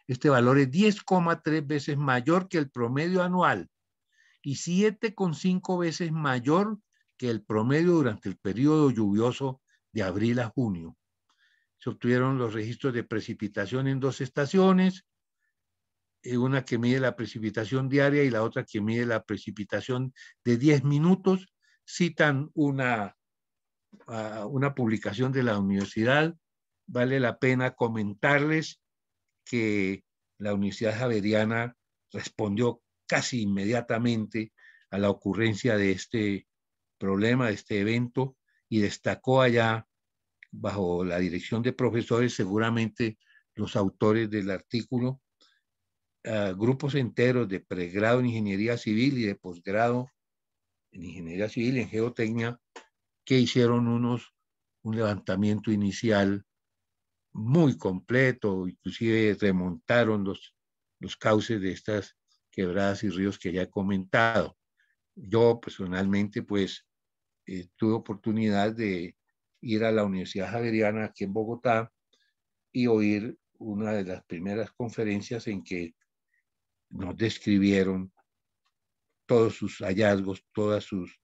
A: Este valor es 10,3 veces mayor que el promedio anual y 7,5 veces mayor que el promedio durante el periodo lluvioso de abril a junio. Se obtuvieron los registros de precipitación en dos estaciones, eh, una que mide la precipitación diaria y la otra que mide la precipitación de 10 minutos, citan una, una publicación de la universidad. Vale la pena comentarles que la Universidad Javeriana respondió casi inmediatamente a la ocurrencia de este problema, de este evento, y destacó allá, bajo la dirección de profesores, seguramente los autores del artículo, Ah, grupos enteros de pregrado en ingeniería civil y de posgrado en ingeniería civil en geotecnia que hicieron unos, un levantamiento inicial muy completo, inclusive remontaron los, los cauces de estas quebradas y ríos que ya he comentado. Yo personalmente, pues, eh, tuve oportunidad de ir a la Universidad Javeriana aquí en Bogotá y oír una de las primeras conferencias en que nos describieron todos sus hallazgos, todas sus,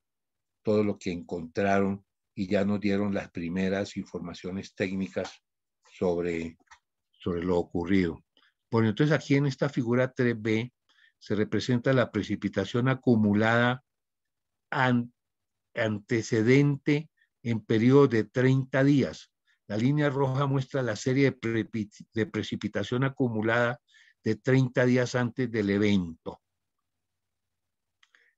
A: todo lo que encontraron y ya nos dieron las primeras informaciones técnicas sobre, sobre lo ocurrido. Bueno, entonces aquí en esta figura 3B se representa la precipitación acumulada antecedente en periodo de 30 días. La línea roja muestra la serie de precipitación acumulada de 30 días antes del evento.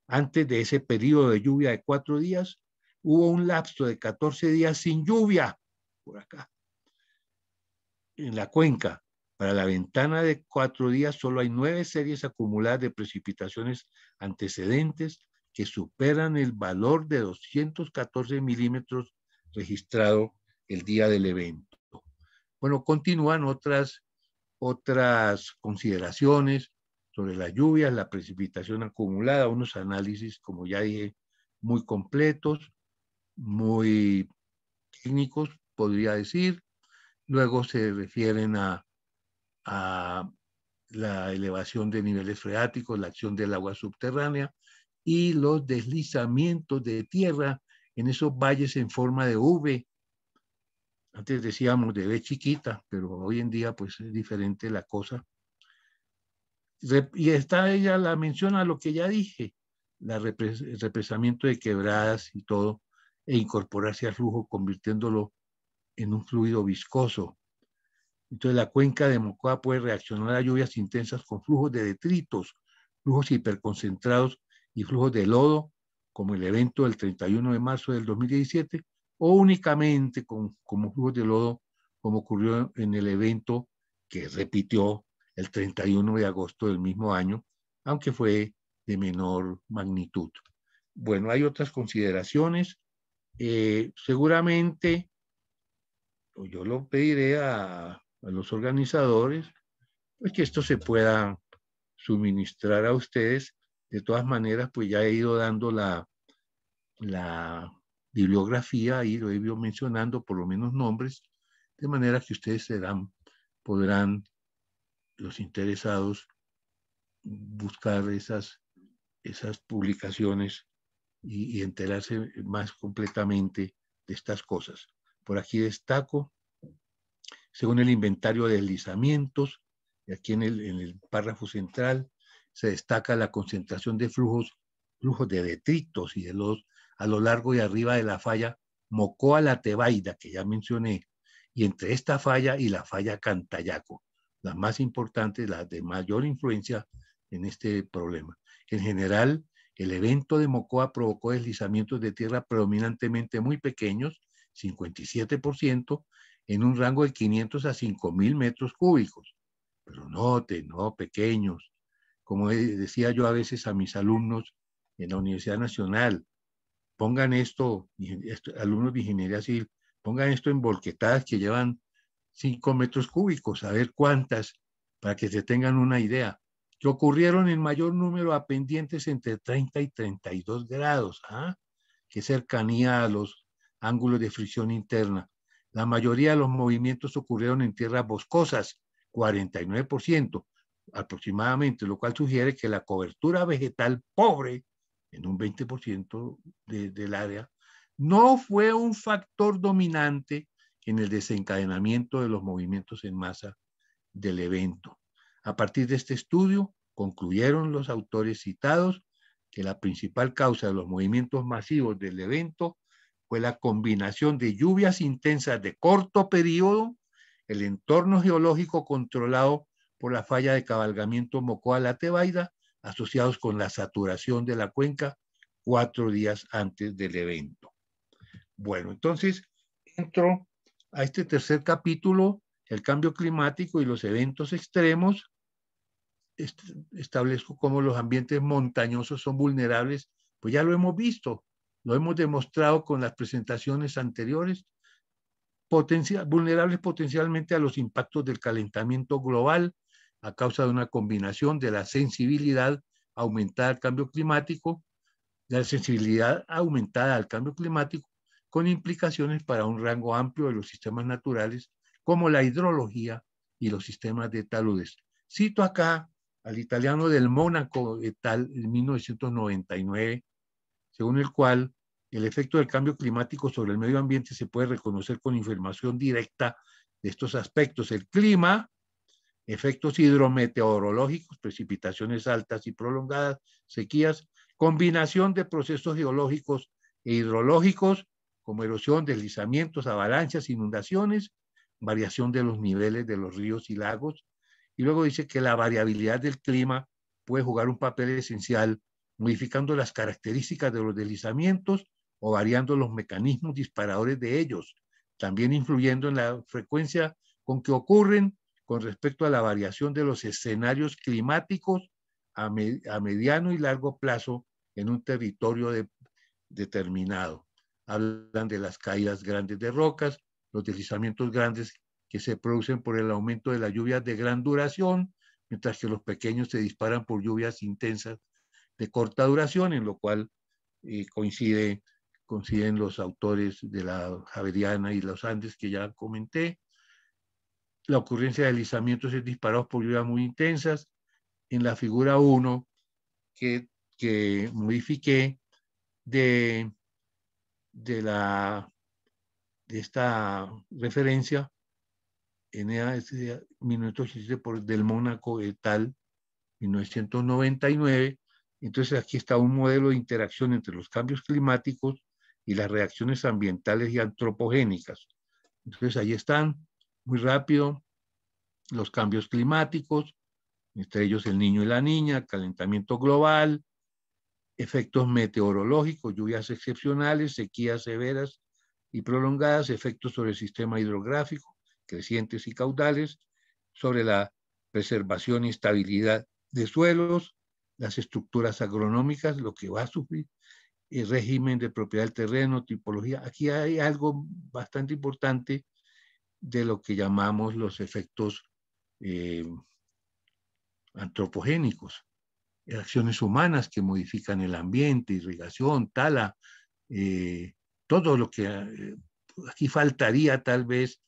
A: Antes de ese periodo de lluvia de cuatro días, hubo un lapso de 14 días sin lluvia por acá, en la cuenca. Para la ventana de cuatro días solo hay nueve series acumuladas de precipitaciones antecedentes que superan el valor de 214 milímetros registrado el día del evento. Bueno, continúan otras otras consideraciones sobre las lluvias, la precipitación acumulada, unos análisis, como ya dije, muy completos, muy técnicos, podría decir. Luego se refieren a, la elevación de niveles freáticos, la acción del agua subterránea y los deslizamientos de tierra en esos valles en forma de V antes decíamos de vez chiquita, pero hoy en día pues es diferente la cosa. Y está ella, la menciona lo que ya dije, la el represamiento de quebradas y todo, e incorporarse al flujo convirtiéndolo en un fluido viscoso. Entonces la cuenca de Mocoa puede reaccionar a lluvias intensas con flujos de detritos, flujos hiperconcentrados y flujos de lodo, como el evento del 31 de marzo del 2017, o únicamente con, como flujos de lodo, como ocurrió en el evento que repitió el 31 de agosto del mismo año, aunque fue de menor magnitud. Bueno, hay otras consideraciones. Eh, seguramente, yo lo pediré a, los organizadores, pues que esto se pueda suministrar a ustedes. De todas maneras, pues ya he ido dando la, la bibliografía, ahí lo he ido mencionando por lo menos nombres, de manera que ustedes serán, podrán, los interesados, buscar esas, esas publicaciones y, enterarse más completamente de estas cosas. Por aquí destaco, según el inventario de deslizamientos, y aquí en el, en el párrafo central se destaca la concentración de flujos, flujos de detritos y de los a lo largo y arriba de la falla Mocoa la Tebaida, que ya mencioné, y entre esta falla y la falla Cantayaco, la más importante, la de mayor influencia en este problema. En general, el evento de Mocoa provocó deslizamientos de tierra predominantemente muy pequeños, 57%, en un rango de 500 a 5.000 metros cúbicos. Pero note, no pequeños. Como decía yo a veces a mis alumnos en la Universidad Nacional, pongan esto, alumnos de ingeniería civil, pongan esto en volquetadas que llevan 5 metros cúbicos, a ver cuántas, para que se tengan una idea, que ocurrieron en mayor número a pendientes entre 30 y 32 grados, ¿ah? que cercanía a los ángulos de fricción interna. La mayoría de los movimientos ocurrieron en tierras boscosas, 49% aproximadamente, lo cual sugiere que la cobertura vegetal pobre en un 20% del área, no fue un factor dominante en el desencadenamiento de los movimientos en masa del evento. A partir de este estudio, concluyeron los autores citados que la principal causa de los movimientos masivos del evento fue la combinación de lluvias intensas de corto periodo, el entorno geológico controlado por la falla de cabalgamiento Mocoa-La asociados con la saturación de la cuenca cuatro días antes del evento. Bueno, entonces entro a este tercer capítulo, el cambio climático y los eventos extremos. establezco cómo los ambientes montañosos son vulnerables, pues ya lo hemos visto, lo hemos demostrado con las presentaciones anteriores, vulnerables potencialmente a los impactos del calentamiento global, a causa de una combinación de la sensibilidad aumentada al cambio climático, la sensibilidad aumentada al cambio climático, con implicaciones para un rango amplio de los sistemas naturales, como la hidrología y los sistemas de taludes. Cito acá al italiano del Mónaco de eh, tal en 1999, según el cual el efecto del cambio climático sobre el medio ambiente se puede reconocer con información directa de estos aspectos. El clima efectos hidrometeorológicos, precipitaciones altas y prolongadas, sequías, combinación de procesos geológicos e hidrológicos, como erosión, deslizamientos, avalanchas, inundaciones, variación de los niveles de los ríos y lagos. Y luego dice que la variabilidad del clima puede jugar un papel esencial modificando las características de los deslizamientos o variando los mecanismos disparadores de ellos, también influyendo en la frecuencia con que ocurren con respecto a la variación de los escenarios climáticos a, mediano y largo plazo en un territorio determinado. Hablan de las caídas grandes de rocas, los deslizamientos grandes que se producen por el aumento de las lluvias de gran duración, mientras que los pequeños se disparan por lluvias intensas de corta duración, en lo cual eh, coincide, coinciden los autores de la Javeriana y los Andes que ya comenté, la ocurrencia de deslizamientos es disparos por lluvias muy intensas. En la figura 1 que, que modifiqué de, de, la, de esta referencia, en el por del Mónaco et al. 1999. Entonces aquí está un modelo de interacción entre los cambios climáticos y las reacciones ambientales y antropogénicas. Entonces ahí están muy rápido, los cambios climáticos, entre ellos el niño y la niña, calentamiento global, efectos meteorológicos, lluvias excepcionales, sequías severas y prolongadas, efectos sobre el sistema hidrográfico, crecientes y caudales, sobre la preservación y estabilidad de suelos, las estructuras agronómicas, lo que va a sufrir, el régimen de propiedad del terreno, tipología. Aquí hay algo bastante importante de lo que llamamos los efectos eh, antropogénicos, acciones humanas que modifican el ambiente, irrigación, tala, eh, todo lo que eh, aquí faltaría tal vez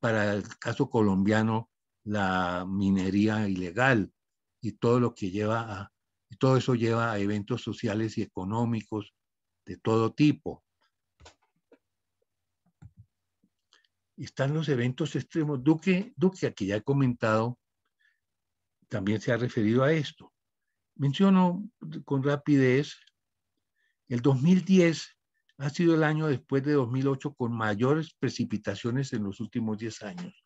A: para el caso colombiano la minería ilegal y todo lo que lleva y todo eso lleva a eventos sociales y económicos de todo tipo. están los eventos extremos. Duque, Duque, que ya he comentado, también se ha referido a esto. Menciono con rapidez, el 2010 ha sido el año después de 2008 con mayores precipitaciones en los últimos 10 años.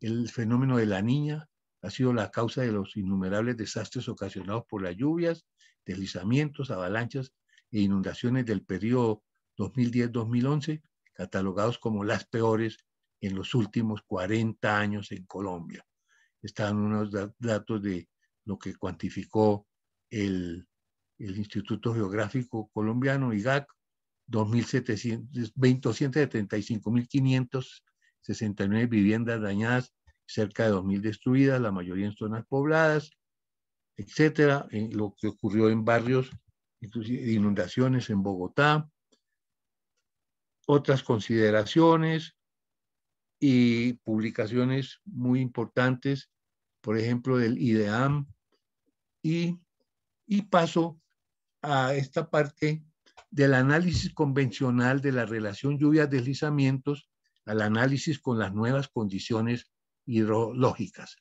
A: El fenómeno de la niña ha sido la causa de los innumerables desastres ocasionados por las lluvias, deslizamientos, avalanchas e inundaciones del periodo 2010-2011 catalogados como las peores en los últimos 40 años en Colombia. Están unos datos de lo que cuantificó el, Instituto Geográfico Colombiano, IGAC, 2.275.569 viviendas dañadas, cerca de 2.000 destruidas, la mayoría en zonas pobladas, etcétera, en lo que ocurrió en barrios, inundaciones en Bogotá, otras consideraciones y publicaciones muy importantes, por ejemplo, del IDEAM, y, paso a esta parte del análisis convencional de la relación lluvias-deslizamientos al análisis con las nuevas condiciones hidrológicas.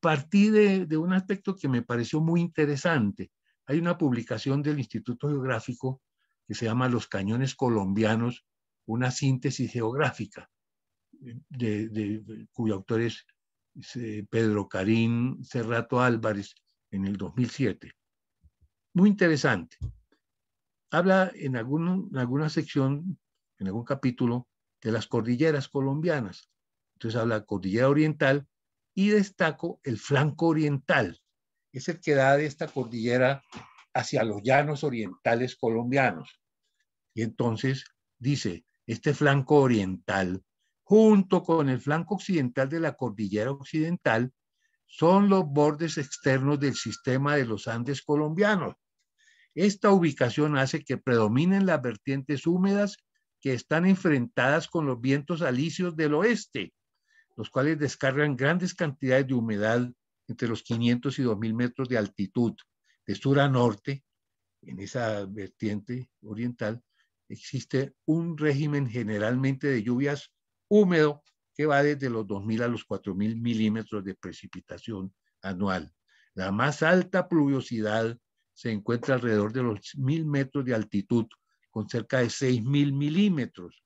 A: Partí de, de, un aspecto que me pareció muy interesante. Hay una publicación del Instituto Geográfico que se llama Los Cañones Colombianos, una síntesis geográfica, eh, de, cuyo autor es eh, Pedro Carín Cerrato Álvarez en el 2007. Muy interesante. Habla en, alguna sección, en algún capítulo, de las cordilleras colombianas. Entonces habla cordillera oriental y destaco el flanco oriental. Es el que da de esta cordillera hacia los llanos orientales colombianos. Y entonces dice, este flanco oriental, junto con el flanco occidental de la cordillera occidental, son los bordes externos del sistema de los Andes colombianos. Esta ubicación hace que predominen las vertientes húmedas que están enfrentadas con los vientos alisios del oeste, los cuales descargan grandes cantidades de humedad entre los 500 y 2000 metros de altitud de sur a norte, en esa vertiente oriental, existe un régimen generalmente de lluvias húmedo que va desde los 2.000 a los 4.000 milímetros de precipitación anual. La más alta pluviosidad se encuentra alrededor de los 1.000 metros de altitud, con cerca de 6.000 milímetros.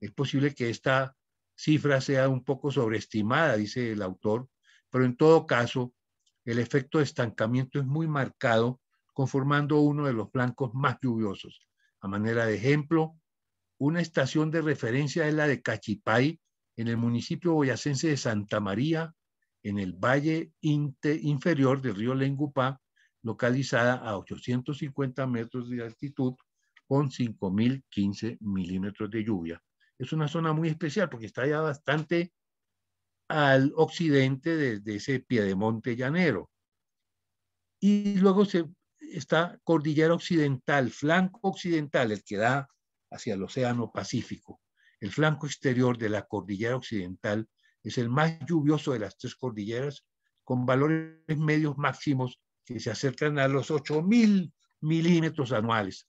A: Es posible que esta cifra sea un poco sobreestimada, dice el autor, pero en todo caso, el efecto de estancamiento es muy marcado, conformando uno de los blancos más lluviosos. A manera de ejemplo, una estación de referencia es la de Cachipay, en el municipio boyacense de Santa María, en el valle inferior del río Lengupá, localizada a 850 metros de altitud con 5.015 milímetros de lluvia. Es una zona muy especial porque está ya bastante al occidente desde ese monte llanero. Y luego se, está cordillera occidental, flanco occidental, el que da hacia el Océano Pacífico. El flanco exterior de la cordillera occidental es el más lluvioso de las tres cordilleras, con valores medios máximos que se acercan a los mil milímetros anuales.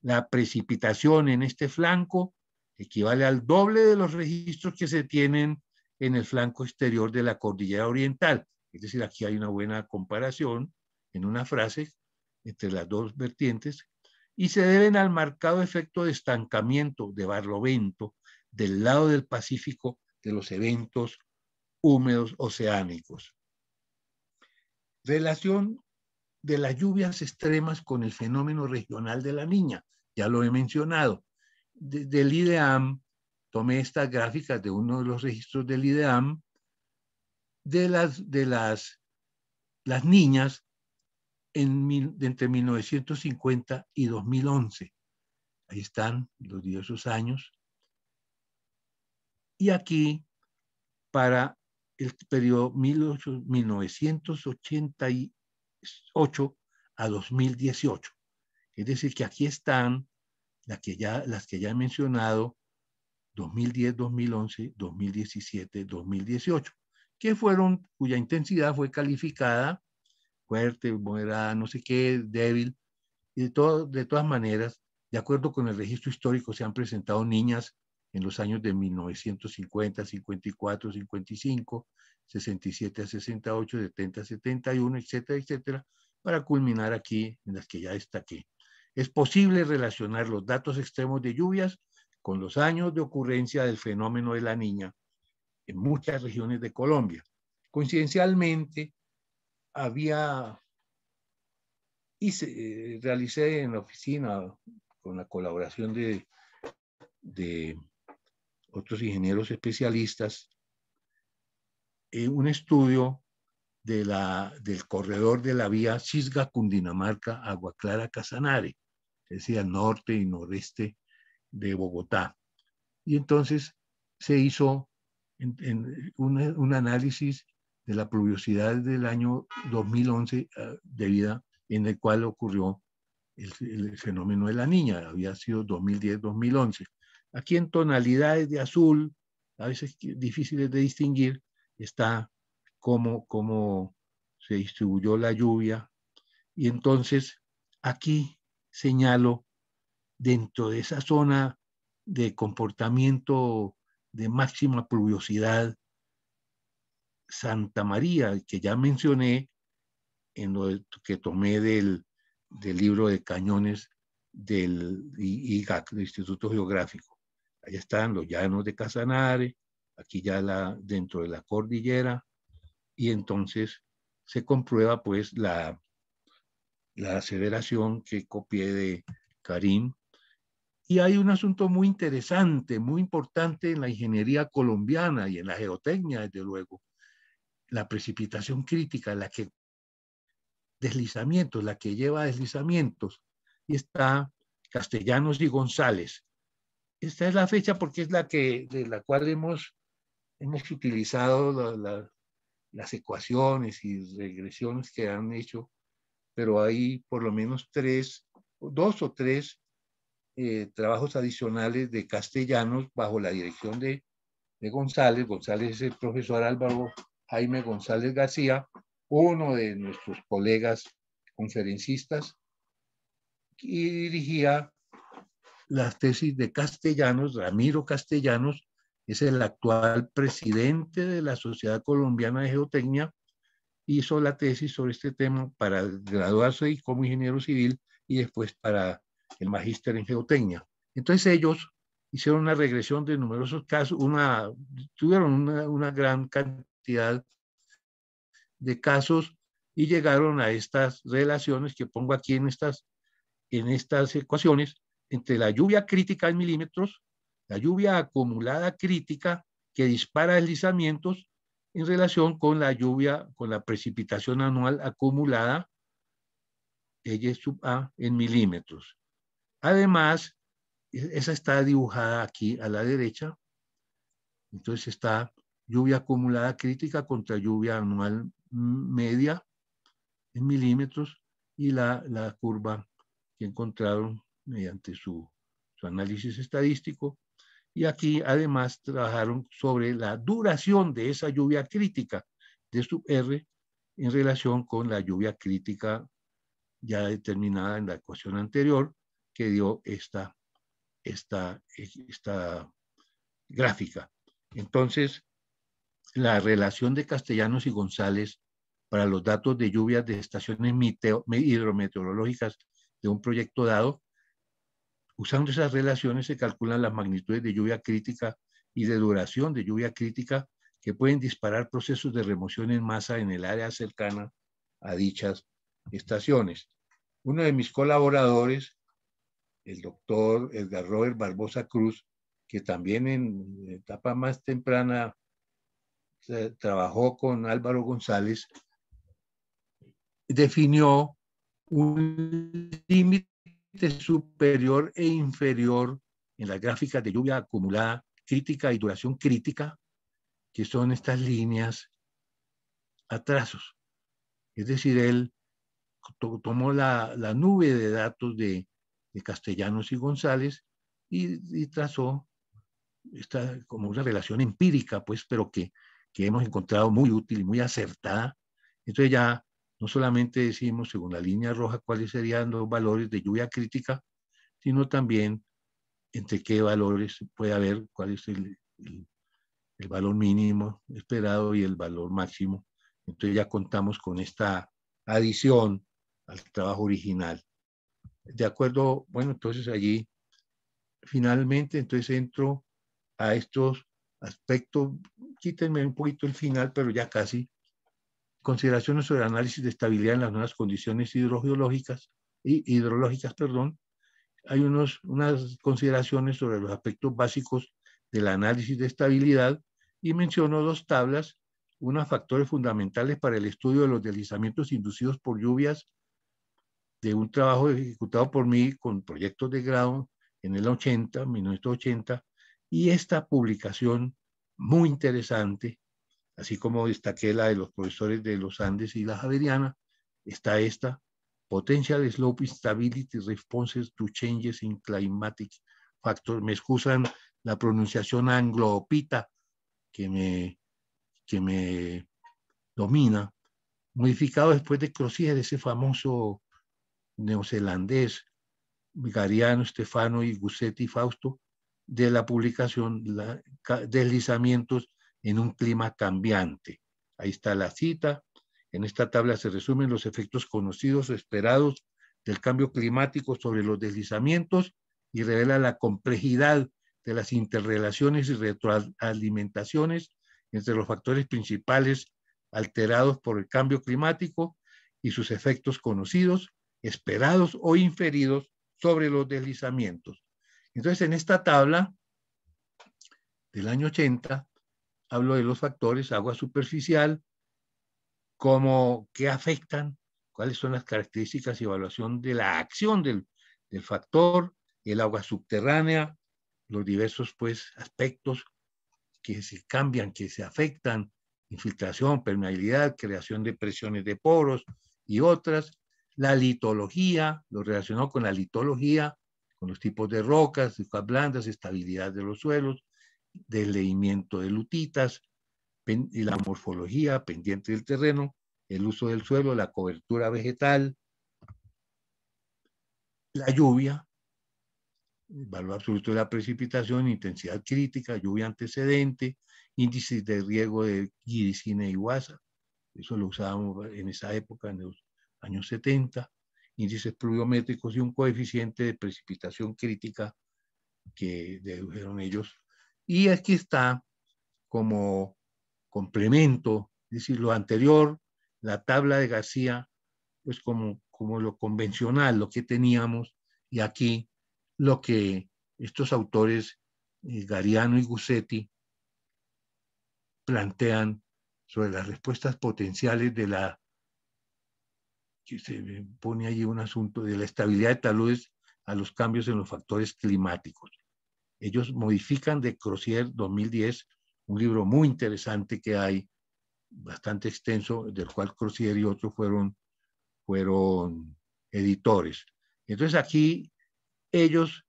A: La precipitación en este flanco equivale al doble de los registros que se tienen en el flanco exterior de la cordillera oriental. Es decir, aquí hay una buena comparación en una frase entre las dos vertientes y se deben al marcado efecto de estancamiento de Barlovento del lado del Pacífico de los eventos húmedos oceánicos. Relación de las lluvias extremas con el fenómeno regional de la niña, ya lo he mencionado. del IDEAM tomé estas gráficas de uno de los registros del IDEAM de las, de las, las niñas en entre 1950 y 2011. Ahí están los diversos años. Y aquí, para el periodo 1988 a 2018. Es decir, que aquí están las que ya, las que ya he mencionado, 2010, 2011, 2017, 2018, que fueron, cuya intensidad fue calificada fuerte, moderada, no sé qué, débil, y de, de todas maneras, de acuerdo con el registro histórico, se han presentado niñas en los años de 1950, 54, 55, 67 a 68, 70 71, etcétera, etcétera, para culminar aquí en las que ya destaqué. Es posible relacionar los datos extremos de lluvias con los años de ocurrencia del fenómeno de la niña en muchas regiones de Colombia. Coincidencialmente, había, hice, eh, realicé en la oficina, con la colaboración de, de otros ingenieros especialistas, eh, un estudio de la, del corredor de la vía chisga cundinamarca Aguaclara casanare es decir, norte y noreste de Bogotá. Y entonces se hizo un, análisis de la pluviosidad del año 2011 ah, de vida en el cual ocurrió el, fenómeno de la niña, había sido 2010-2011. Aquí en tonalidades de azul, a veces difíciles de distinguir, está cómo, cómo se distribuyó la lluvia. Y entonces aquí señalo dentro de esa zona de comportamiento de máxima pluviosidad, Santa María, que ya mencioné en lo que tomé del, libro de Cañones del IGAC, del Instituto Geográfico. Allá están los llanos de Casanare, aquí ya la, dentro de la cordillera, y entonces se comprueba pues la, la aceleración que copié de Karim y hay un asunto muy interesante, muy importante en la ingeniería colombiana y en la geotecnia, desde luego. La precipitación crítica, la que deslizamientos, la que lleva deslizamientos. Y está Castellanos y González. Esta es la fecha porque es la que, de la cual hemos, hemos utilizado las ecuaciones y regresiones que han hecho, pero hay por lo menos tres, dos o tres eh, trabajos adicionales de castellanos bajo la dirección de, de, González. González es el profesor Álvaro Jaime González García, uno de nuestros colegas conferencistas, y dirigía las tesis de Castellanos, Ramiro Castellanos, es el actual presidente de la Sociedad Colombiana de Geotecnia, hizo la tesis sobre este tema para graduarse como ingeniero civil y después para el magíster en geotecnia. Entonces ellos hicieron una regresión de numerosos casos, una, tuvieron una, gran cantidad de casos y llegaron a estas relaciones que pongo aquí en estas, en estas ecuaciones entre la lluvia crítica en milímetros, la lluvia acumulada crítica que dispara deslizamientos en relación con la lluvia, con la precipitación anual acumulada, L sub A, en milímetros. Además, e-, esa está dibujada aquí a la derecha. Entonces está lluvia acumulada crítica contra lluvia anual media en milímetros y la, la curva que encontraron mediante su, su análisis estadístico. Y aquí además trabajaron sobre la duración de esa lluvia crítica de sub R en relación con la lluvia crítica ya determinada en la ecuación anterior que dio esta, esta, esta gráfica. Entonces, la relación de Castellanos y González para los datos de lluvias de estaciones hidrometeorológicas de un proyecto dado, usando esas relaciones se calculan las magnitudes de lluvia crítica y de duración de lluvia crítica que pueden disparar procesos de remoción en masa en el área cercana a dichas estaciones. Uno de mis colaboradores el doctor Edgar Robert Barbosa Cruz, que también en etapa más temprana eh, trabajó con Álvaro González, definió un límite superior e inferior en las gráficas de lluvia acumulada crítica y duración crítica, que son estas líneas atrasos. Es decir, él tomó la nube de datos de de Castellanos y González y, trazó esta como una relación empírica, pues, pero que, hemos encontrado muy útil y muy acertada. Entonces ya no solamente decimos según la línea roja cuáles serían los valores de lluvia crítica, sino también entre qué valores puede haber, cuál es el valor mínimo esperado y el valor máximo. Entonces ya contamos con esta adición al trabajo original de acuerdo, bueno, entonces allí finalmente entonces entro a estos aspectos, quítenme un poquito el final, pero ya casi, consideraciones sobre el análisis de estabilidad en las nuevas condiciones hidrogeológicas, hidrológicas, perdón, hay unos, unas consideraciones sobre los aspectos básicos del análisis de estabilidad y menciono dos tablas, unos factores fundamentales para el estudio de los deslizamientos inducidos por lluvias de un trabajo ejecutado por mí con proyectos de grado en el 80, 1980, y esta publicación muy interesante, así como destaqué la de los profesores de los Andes y la Javeriana, está esta, Potential Slope Instability Responses to Changes in Climatic Factors. Me excusan la pronunciación anglopita que me, que me domina, modificado después de Crozier, ese famoso neozelandés, Gariano, Stefano y Gussetti Fausto, de la publicación Deslizamientos en un clima cambiante. Ahí está la cita. En esta tabla se resumen los efectos conocidos o esperados del cambio climático sobre los deslizamientos y revela la complejidad de las interrelaciones y retroalimentaciones entre los factores principales alterados por el cambio climático y sus efectos conocidos, esperados o inferidos sobre los deslizamientos. Entonces, en esta tabla del año 80, hablo de los factores agua superficial, como qué afectan, cuáles son las características y evaluación de la acción del, factor, el agua subterránea, los diversos pues, aspectos que se cambian, que se afectan, infiltración, permeabilidad, creación de presiones de poros y otras, la litología, lo relacionado con la litología, con los tipos de rocas, rocas blandas, estabilidad de los suelos, desleimiento de lutitas, la morfología pendiente del terreno, el uso del suelo, la cobertura vegetal, la lluvia, el valor absoluto de la precipitación, intensidad crítica, lluvia antecedente, índices de riego de Guiricina y Guasa. Eso lo usábamos en esa época en los años 70, índices pluviométricos y un coeficiente de precipitación crítica que dedujeron ellos. Y aquí está como complemento, es decir, lo anterior, la tabla de García, pues como, como lo convencional, lo que teníamos, y aquí lo que estos autores, eh, Gariano y Gussetti, plantean sobre las respuestas potenciales de la que se pone allí un asunto de la estabilidad de taludes a los cambios en los factores climáticos. Ellos modifican de Crozier 2010 un libro muy interesante que hay, bastante extenso, del cual Crozier y otros fueron, fueron editores. Entonces aquí ellos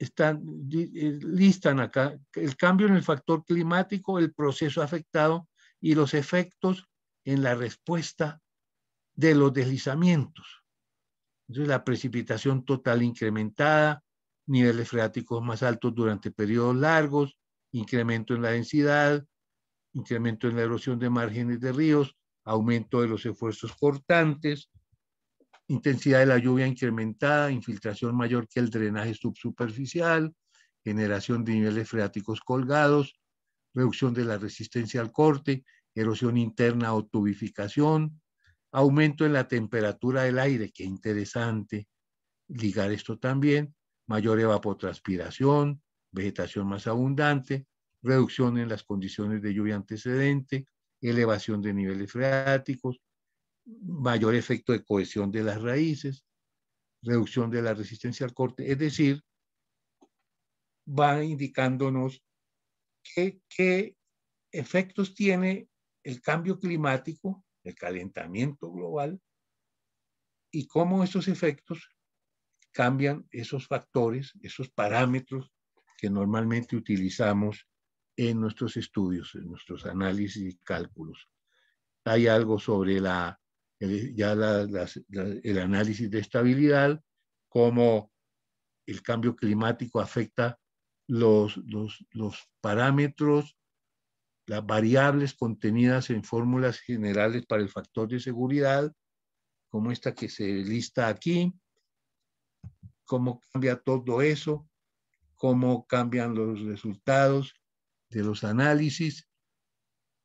A: están, eh, listan acá el cambio en el factor climático, el proceso afectado y los efectos en la respuesta de los deslizamientos. Entonces, la precipitación total incrementada, niveles freáticos más altos durante periodos largos, incremento en la densidad, incremento en la erosión de márgenes de ríos, aumento de los esfuerzos cortantes, intensidad de la lluvia incrementada, infiltración mayor que el drenaje subsuperficial, generación de niveles freáticos colgados, reducción de la resistencia al corte, erosión interna o tubificación, aumento en la temperatura del aire, qué interesante ligar esto también, mayor evapotranspiración, vegetación más abundante, reducción en las condiciones de lluvia antecedente, elevación de niveles freáticos, mayor efecto de cohesión de las raíces, reducción de la resistencia al corte, es decir, va indicándonos qué, qué efectos tiene el cambio climático el calentamiento global y cómo estos efectos cambian esos factores, esos parámetros que normalmente utilizamos en nuestros estudios, en nuestros análisis y cálculos. Hay algo sobre la, el, análisis de estabilidad, cómo el cambio climático afecta los, los, los parámetros las variables contenidas en fórmulas generales para el factor de seguridad, como esta que se lista aquí, cómo cambia todo eso, cómo cambian los resultados de los análisis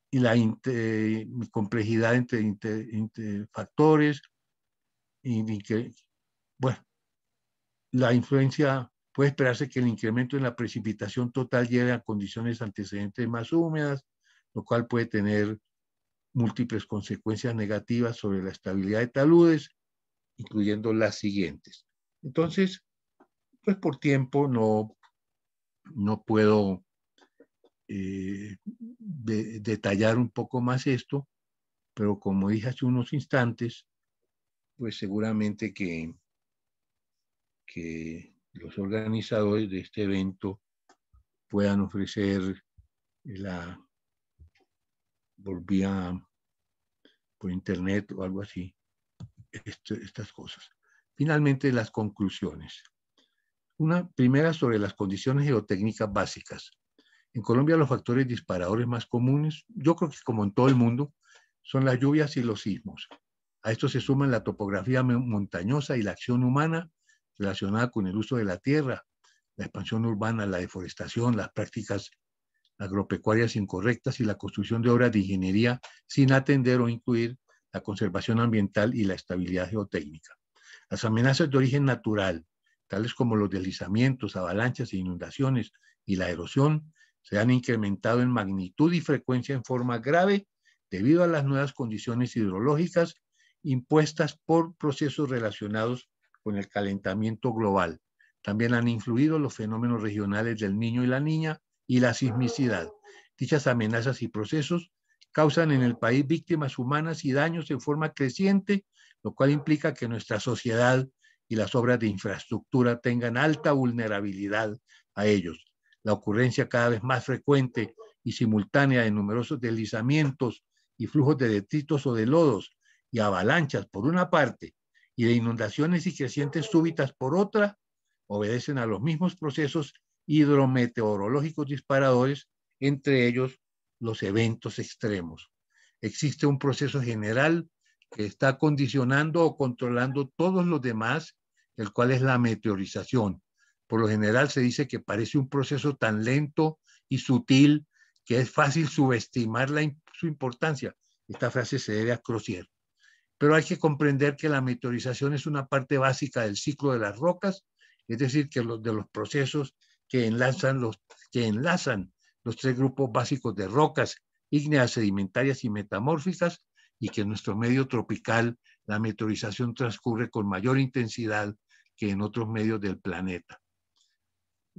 A: y la eh, complejidad entre, factores, y, bueno, la influencia puede esperarse que el incremento en la precipitación total lleve a condiciones antecedentes más húmedas, lo cual puede tener múltiples consecuencias negativas sobre la estabilidad de taludes, incluyendo las siguientes. Entonces, pues por tiempo no, no puedo eh, detallar un poco más esto, pero como dije hace unos instantes, pues seguramente que los organizadores de este evento puedan ofrecer la volvía por internet o algo así, este, estas cosas. Finalmente, las conclusiones. Una primera sobre las condiciones geotécnicas básicas. En Colombia los factores disparadores más comunes, yo creo que como en todo el mundo, son las lluvias y los sismos. A esto se suman la topografía montañosa y la acción humana relacionada con el uso de la tierra, la expansión urbana, la deforestación, las prácticas agropecuarias incorrectas y la construcción de obras de ingeniería sin atender o incluir la conservación ambiental y la estabilidad geotécnica. Las amenazas de origen natural, tales como los deslizamientos, avalanchas e inundaciones y la erosión, se han incrementado en magnitud y frecuencia en forma grave debido a las nuevas condiciones hidrológicas impuestas por procesos relacionados con el calentamiento global. También han influido los fenómenos regionales del niño y la niña y la sismicidad. Dichas amenazas y procesos causan en el país víctimas humanas y daños en forma creciente, lo cual implica que nuestra sociedad y las obras de infraestructura tengan alta vulnerabilidad a ellos. La ocurrencia cada vez más frecuente y simultánea de numerosos deslizamientos y flujos de detritos o de lodos y avalanchas por una parte y de inundaciones y crecientes súbitas por otra, obedecen a los mismos procesos hidrometeorológicos disparadores, entre ellos los eventos extremos. Existe un proceso general que está condicionando o controlando todos los demás, el cual es la meteorización. Por lo general se dice que parece un proceso tan lento y sutil que es fácil subestimar la, su importancia. Esta frase se debe a Crozier. Pero hay que comprender que la meteorización es una parte básica del ciclo de las rocas, es decir, que de los procesos que enlazan los, que enlazan los tres grupos básicos de rocas ígneas, sedimentarias y metamórficas, y que en nuestro medio tropical la meteorización transcurre con mayor intensidad que en otros medios del planeta.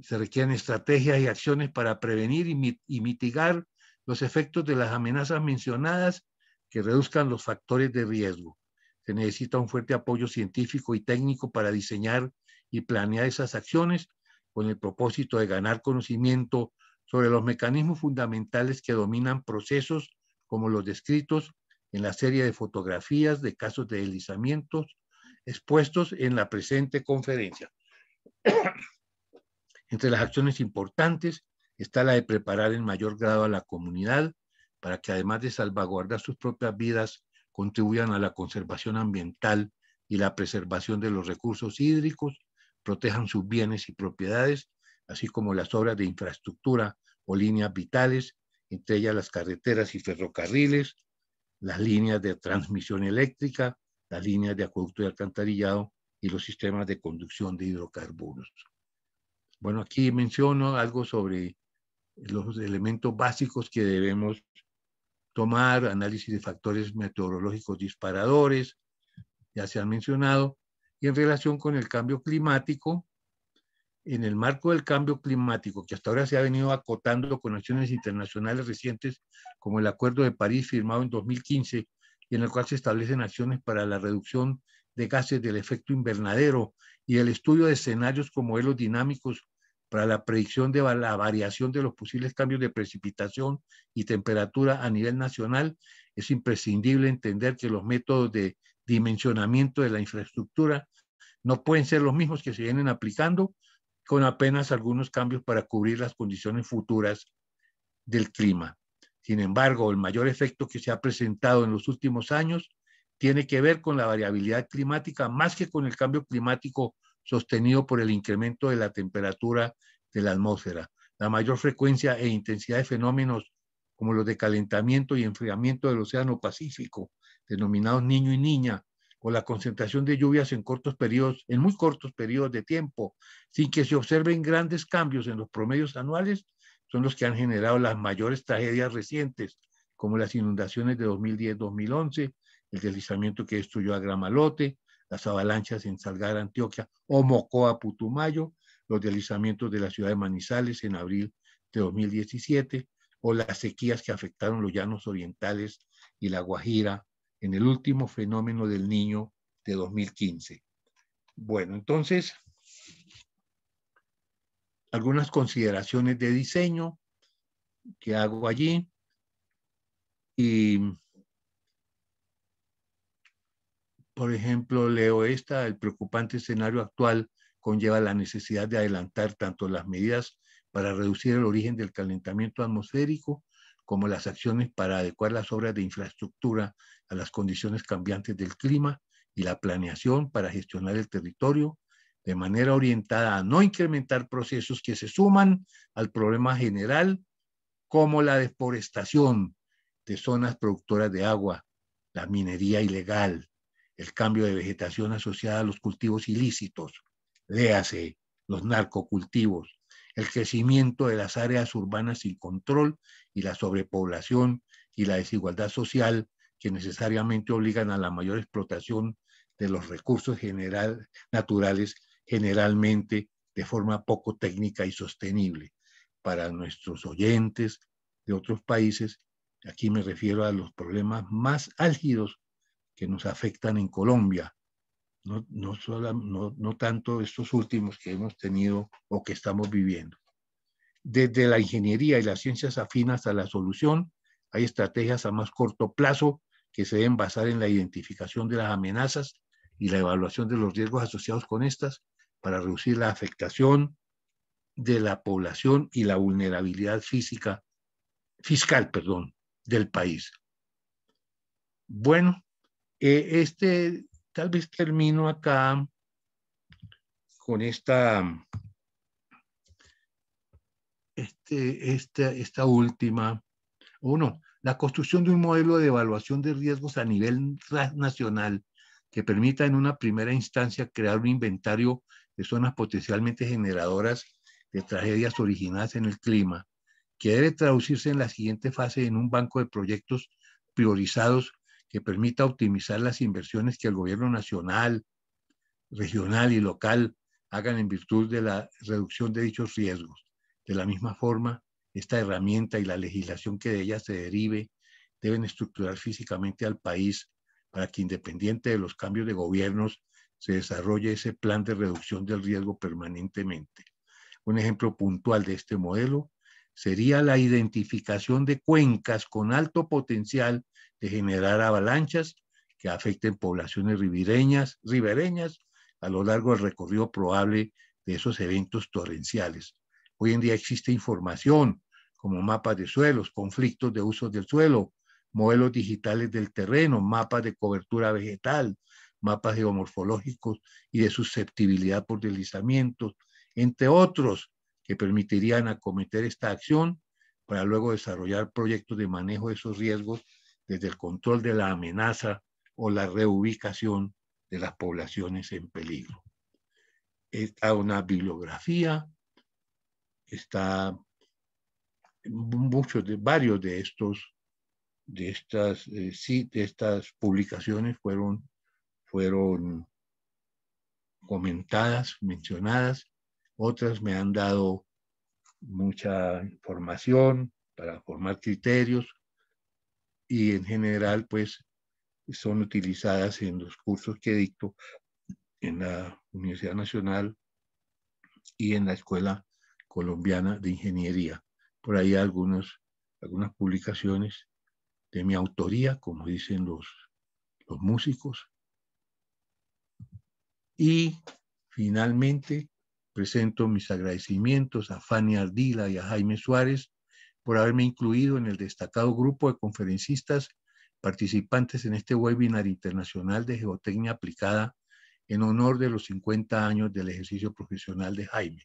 A: Se requieren estrategias y acciones para prevenir y, y mitigar los efectos de las amenazas mencionadas que reduzcan los factores de riesgo. Se necesita un fuerte apoyo científico y técnico para diseñar y planear esas acciones con el propósito de ganar conocimiento sobre los mecanismos fundamentales que dominan procesos como los descritos en la serie de fotografías de casos de deslizamientos expuestos en la presente conferencia. Entre las acciones importantes está la de preparar en mayor grado a la comunidad para que además de salvaguardar sus propias vidas, contribuyan a la conservación ambiental y la preservación de los recursos hídricos protejan sus bienes y propiedades, así como las obras de infraestructura o líneas vitales, entre ellas las carreteras y ferrocarriles, las líneas de transmisión eléctrica, las líneas de acueducto y alcantarillado y los sistemas de conducción de hidrocarburos. Bueno, aquí menciono algo sobre los elementos básicos que debemos tomar, análisis de factores meteorológicos disparadores, ya se han mencionado, y en relación con el cambio climático, en el marco del cambio climático, que hasta ahora se ha venido acotando con acciones internacionales recientes, como el Acuerdo de París firmado en 2015, y en el cual se establecen acciones para la reducción de gases del efecto invernadero y el estudio de escenarios como modelos dinámicos para la predicción de la variación de los posibles cambios de precipitación y temperatura a nivel nacional, es imprescindible entender que los métodos de dimensionamiento de la infraestructura no pueden ser los mismos que se vienen aplicando con apenas algunos cambios para cubrir las condiciones futuras del clima. Sin embargo, el mayor efecto que se ha presentado en los últimos años tiene que ver con la variabilidad climática más que con el cambio climático sostenido por el incremento de la temperatura de la atmósfera. La mayor frecuencia e intensidad de fenómenos como los de calentamiento y enfriamiento del Océano Pacífico, denominados niño y niña, o la concentración de lluvias en cortos periodos, en muy cortos periodos de tiempo, sin que se observen grandes cambios en los promedios anuales, son los que han generado las mayores tragedias recientes, como las inundaciones de 2010-2011, el deslizamiento que destruyó a Gramalote, las avalanchas en Salgar, Antioquia, o Mocoa, Putumayo, los deslizamientos de la ciudad de Manizales en abril de 2017, o las sequías que afectaron los llanos orientales y la Guajira en el último fenómeno del niño de 2015. Bueno, entonces, algunas consideraciones de diseño que hago allí. Y, por ejemplo, leo esta, el preocupante escenario actual conlleva la necesidad de adelantar tanto las medidas para reducir el origen del calentamiento atmosférico como las acciones para adecuar las obras de infraestructura a las condiciones cambiantes del clima y la planeación para gestionar el territorio de manera orientada a no incrementar procesos que se suman al problema general como la deforestación de zonas productoras de agua, la minería ilegal, el cambio de vegetación asociada a los cultivos ilícitos, léase los narcocultivos, el crecimiento de las áreas urbanas sin control y la sobrepoblación y la desigualdad social que necesariamente obligan a la mayor explotación de los recursos naturales, generalmente de forma poco técnica y sostenible. Para nuestros oyentes de otros países, aquí me refiero a los problemas más álgidos que nos afectan en Colombia, no, no, no, tanto estos últimos que hemos tenido o que estamos viviendo. Desde la ingeniería y las ciencias afinas a la solución, hay estrategias a más corto plazo que se deben basar en la identificación de las amenazas y la evaluación de los riesgos asociados con estas para reducir la afectación de la población y la vulnerabilidad física, fiscal, perdón, del país. Bueno, eh, este, tal vez termino acá con esta, este, esta, última, uno la construcción de un modelo de evaluación de riesgos a nivel nacional que permita en una primera instancia crear un inventario de zonas potencialmente generadoras de tragedias originadas en el clima, que debe traducirse en la siguiente fase en un banco de proyectos priorizados que permita optimizar las inversiones que el gobierno nacional, regional y local hagan en virtud de la reducción de dichos riesgos. De la misma forma, esta herramienta y la legislación que de ella se derive deben estructurar físicamente al país para que independiente de los cambios de gobiernos se desarrolle ese plan de reducción del riesgo permanentemente. Un ejemplo puntual de este modelo sería la identificación de cuencas con alto potencial de generar avalanchas que afecten poblaciones ribereñas, ribereñas a lo largo del recorrido probable de esos eventos torrenciales. Hoy en día existe información como mapas de suelos, conflictos de uso del suelo, modelos digitales del terreno, mapas de cobertura vegetal, mapas geomorfológicos y de susceptibilidad por deslizamientos, entre otros que permitirían acometer esta acción para luego desarrollar proyectos de manejo de esos riesgos desde el control de la amenaza o la reubicación de las poblaciones en peligro. Está una bibliografía, está muchos de varios de estos de estas eh, sí, de estas publicaciones fueron fueron comentadas, mencionadas. Otras me han dado mucha información para formar criterios y en general pues son utilizadas en los cursos que dicto en la Universidad Nacional y en la Escuela Colombiana de Ingeniería por ahí algunos, algunas publicaciones de mi autoría, como dicen los, los músicos. Y finalmente presento mis agradecimientos a Fanny Ardila y a Jaime Suárez por haberme incluido en el destacado grupo de conferencistas participantes en este webinar internacional de geotecnia aplicada en honor de los 50 años del ejercicio profesional de Jaime.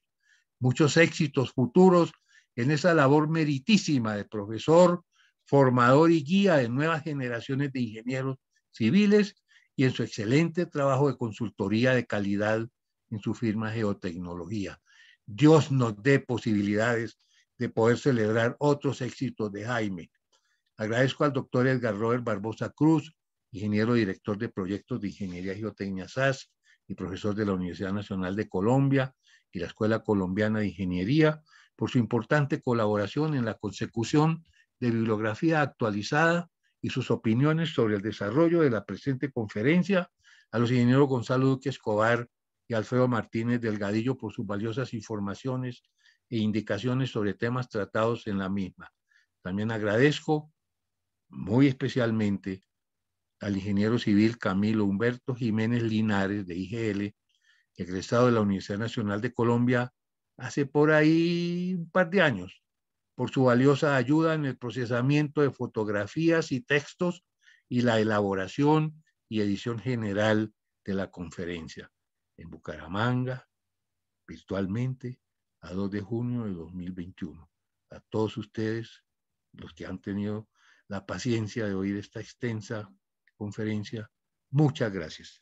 A: Muchos éxitos futuros en esa labor meritísima de profesor, formador y guía de nuevas generaciones de ingenieros civiles y en su excelente trabajo de consultoría de calidad en su firma Geotecnología. Dios nos dé posibilidades de poder celebrar otros éxitos de Jaime. Agradezco al doctor Edgar Robert Barbosa Cruz, ingeniero director de proyectos de Ingeniería Geotecnia SAS y profesor de la Universidad Nacional de Colombia y la Escuela Colombiana de Ingeniería, por su importante colaboración en la consecución de bibliografía actualizada y sus opiniones sobre el desarrollo de la presente conferencia, a los ingenieros Gonzalo Duque Escobar y Alfredo Martínez Delgadillo por sus valiosas informaciones e indicaciones sobre temas tratados en la misma. También agradezco muy especialmente al ingeniero civil Camilo Humberto Jiménez Linares de IGL, egresado de la Universidad Nacional de Colombia hace por ahí un par de años por su valiosa ayuda en el procesamiento de fotografías y textos y la elaboración y edición general de la conferencia en Bucaramanga, virtualmente, a 2 de junio de 2021. A todos ustedes, los que han tenido la paciencia de oír esta extensa conferencia, muchas gracias.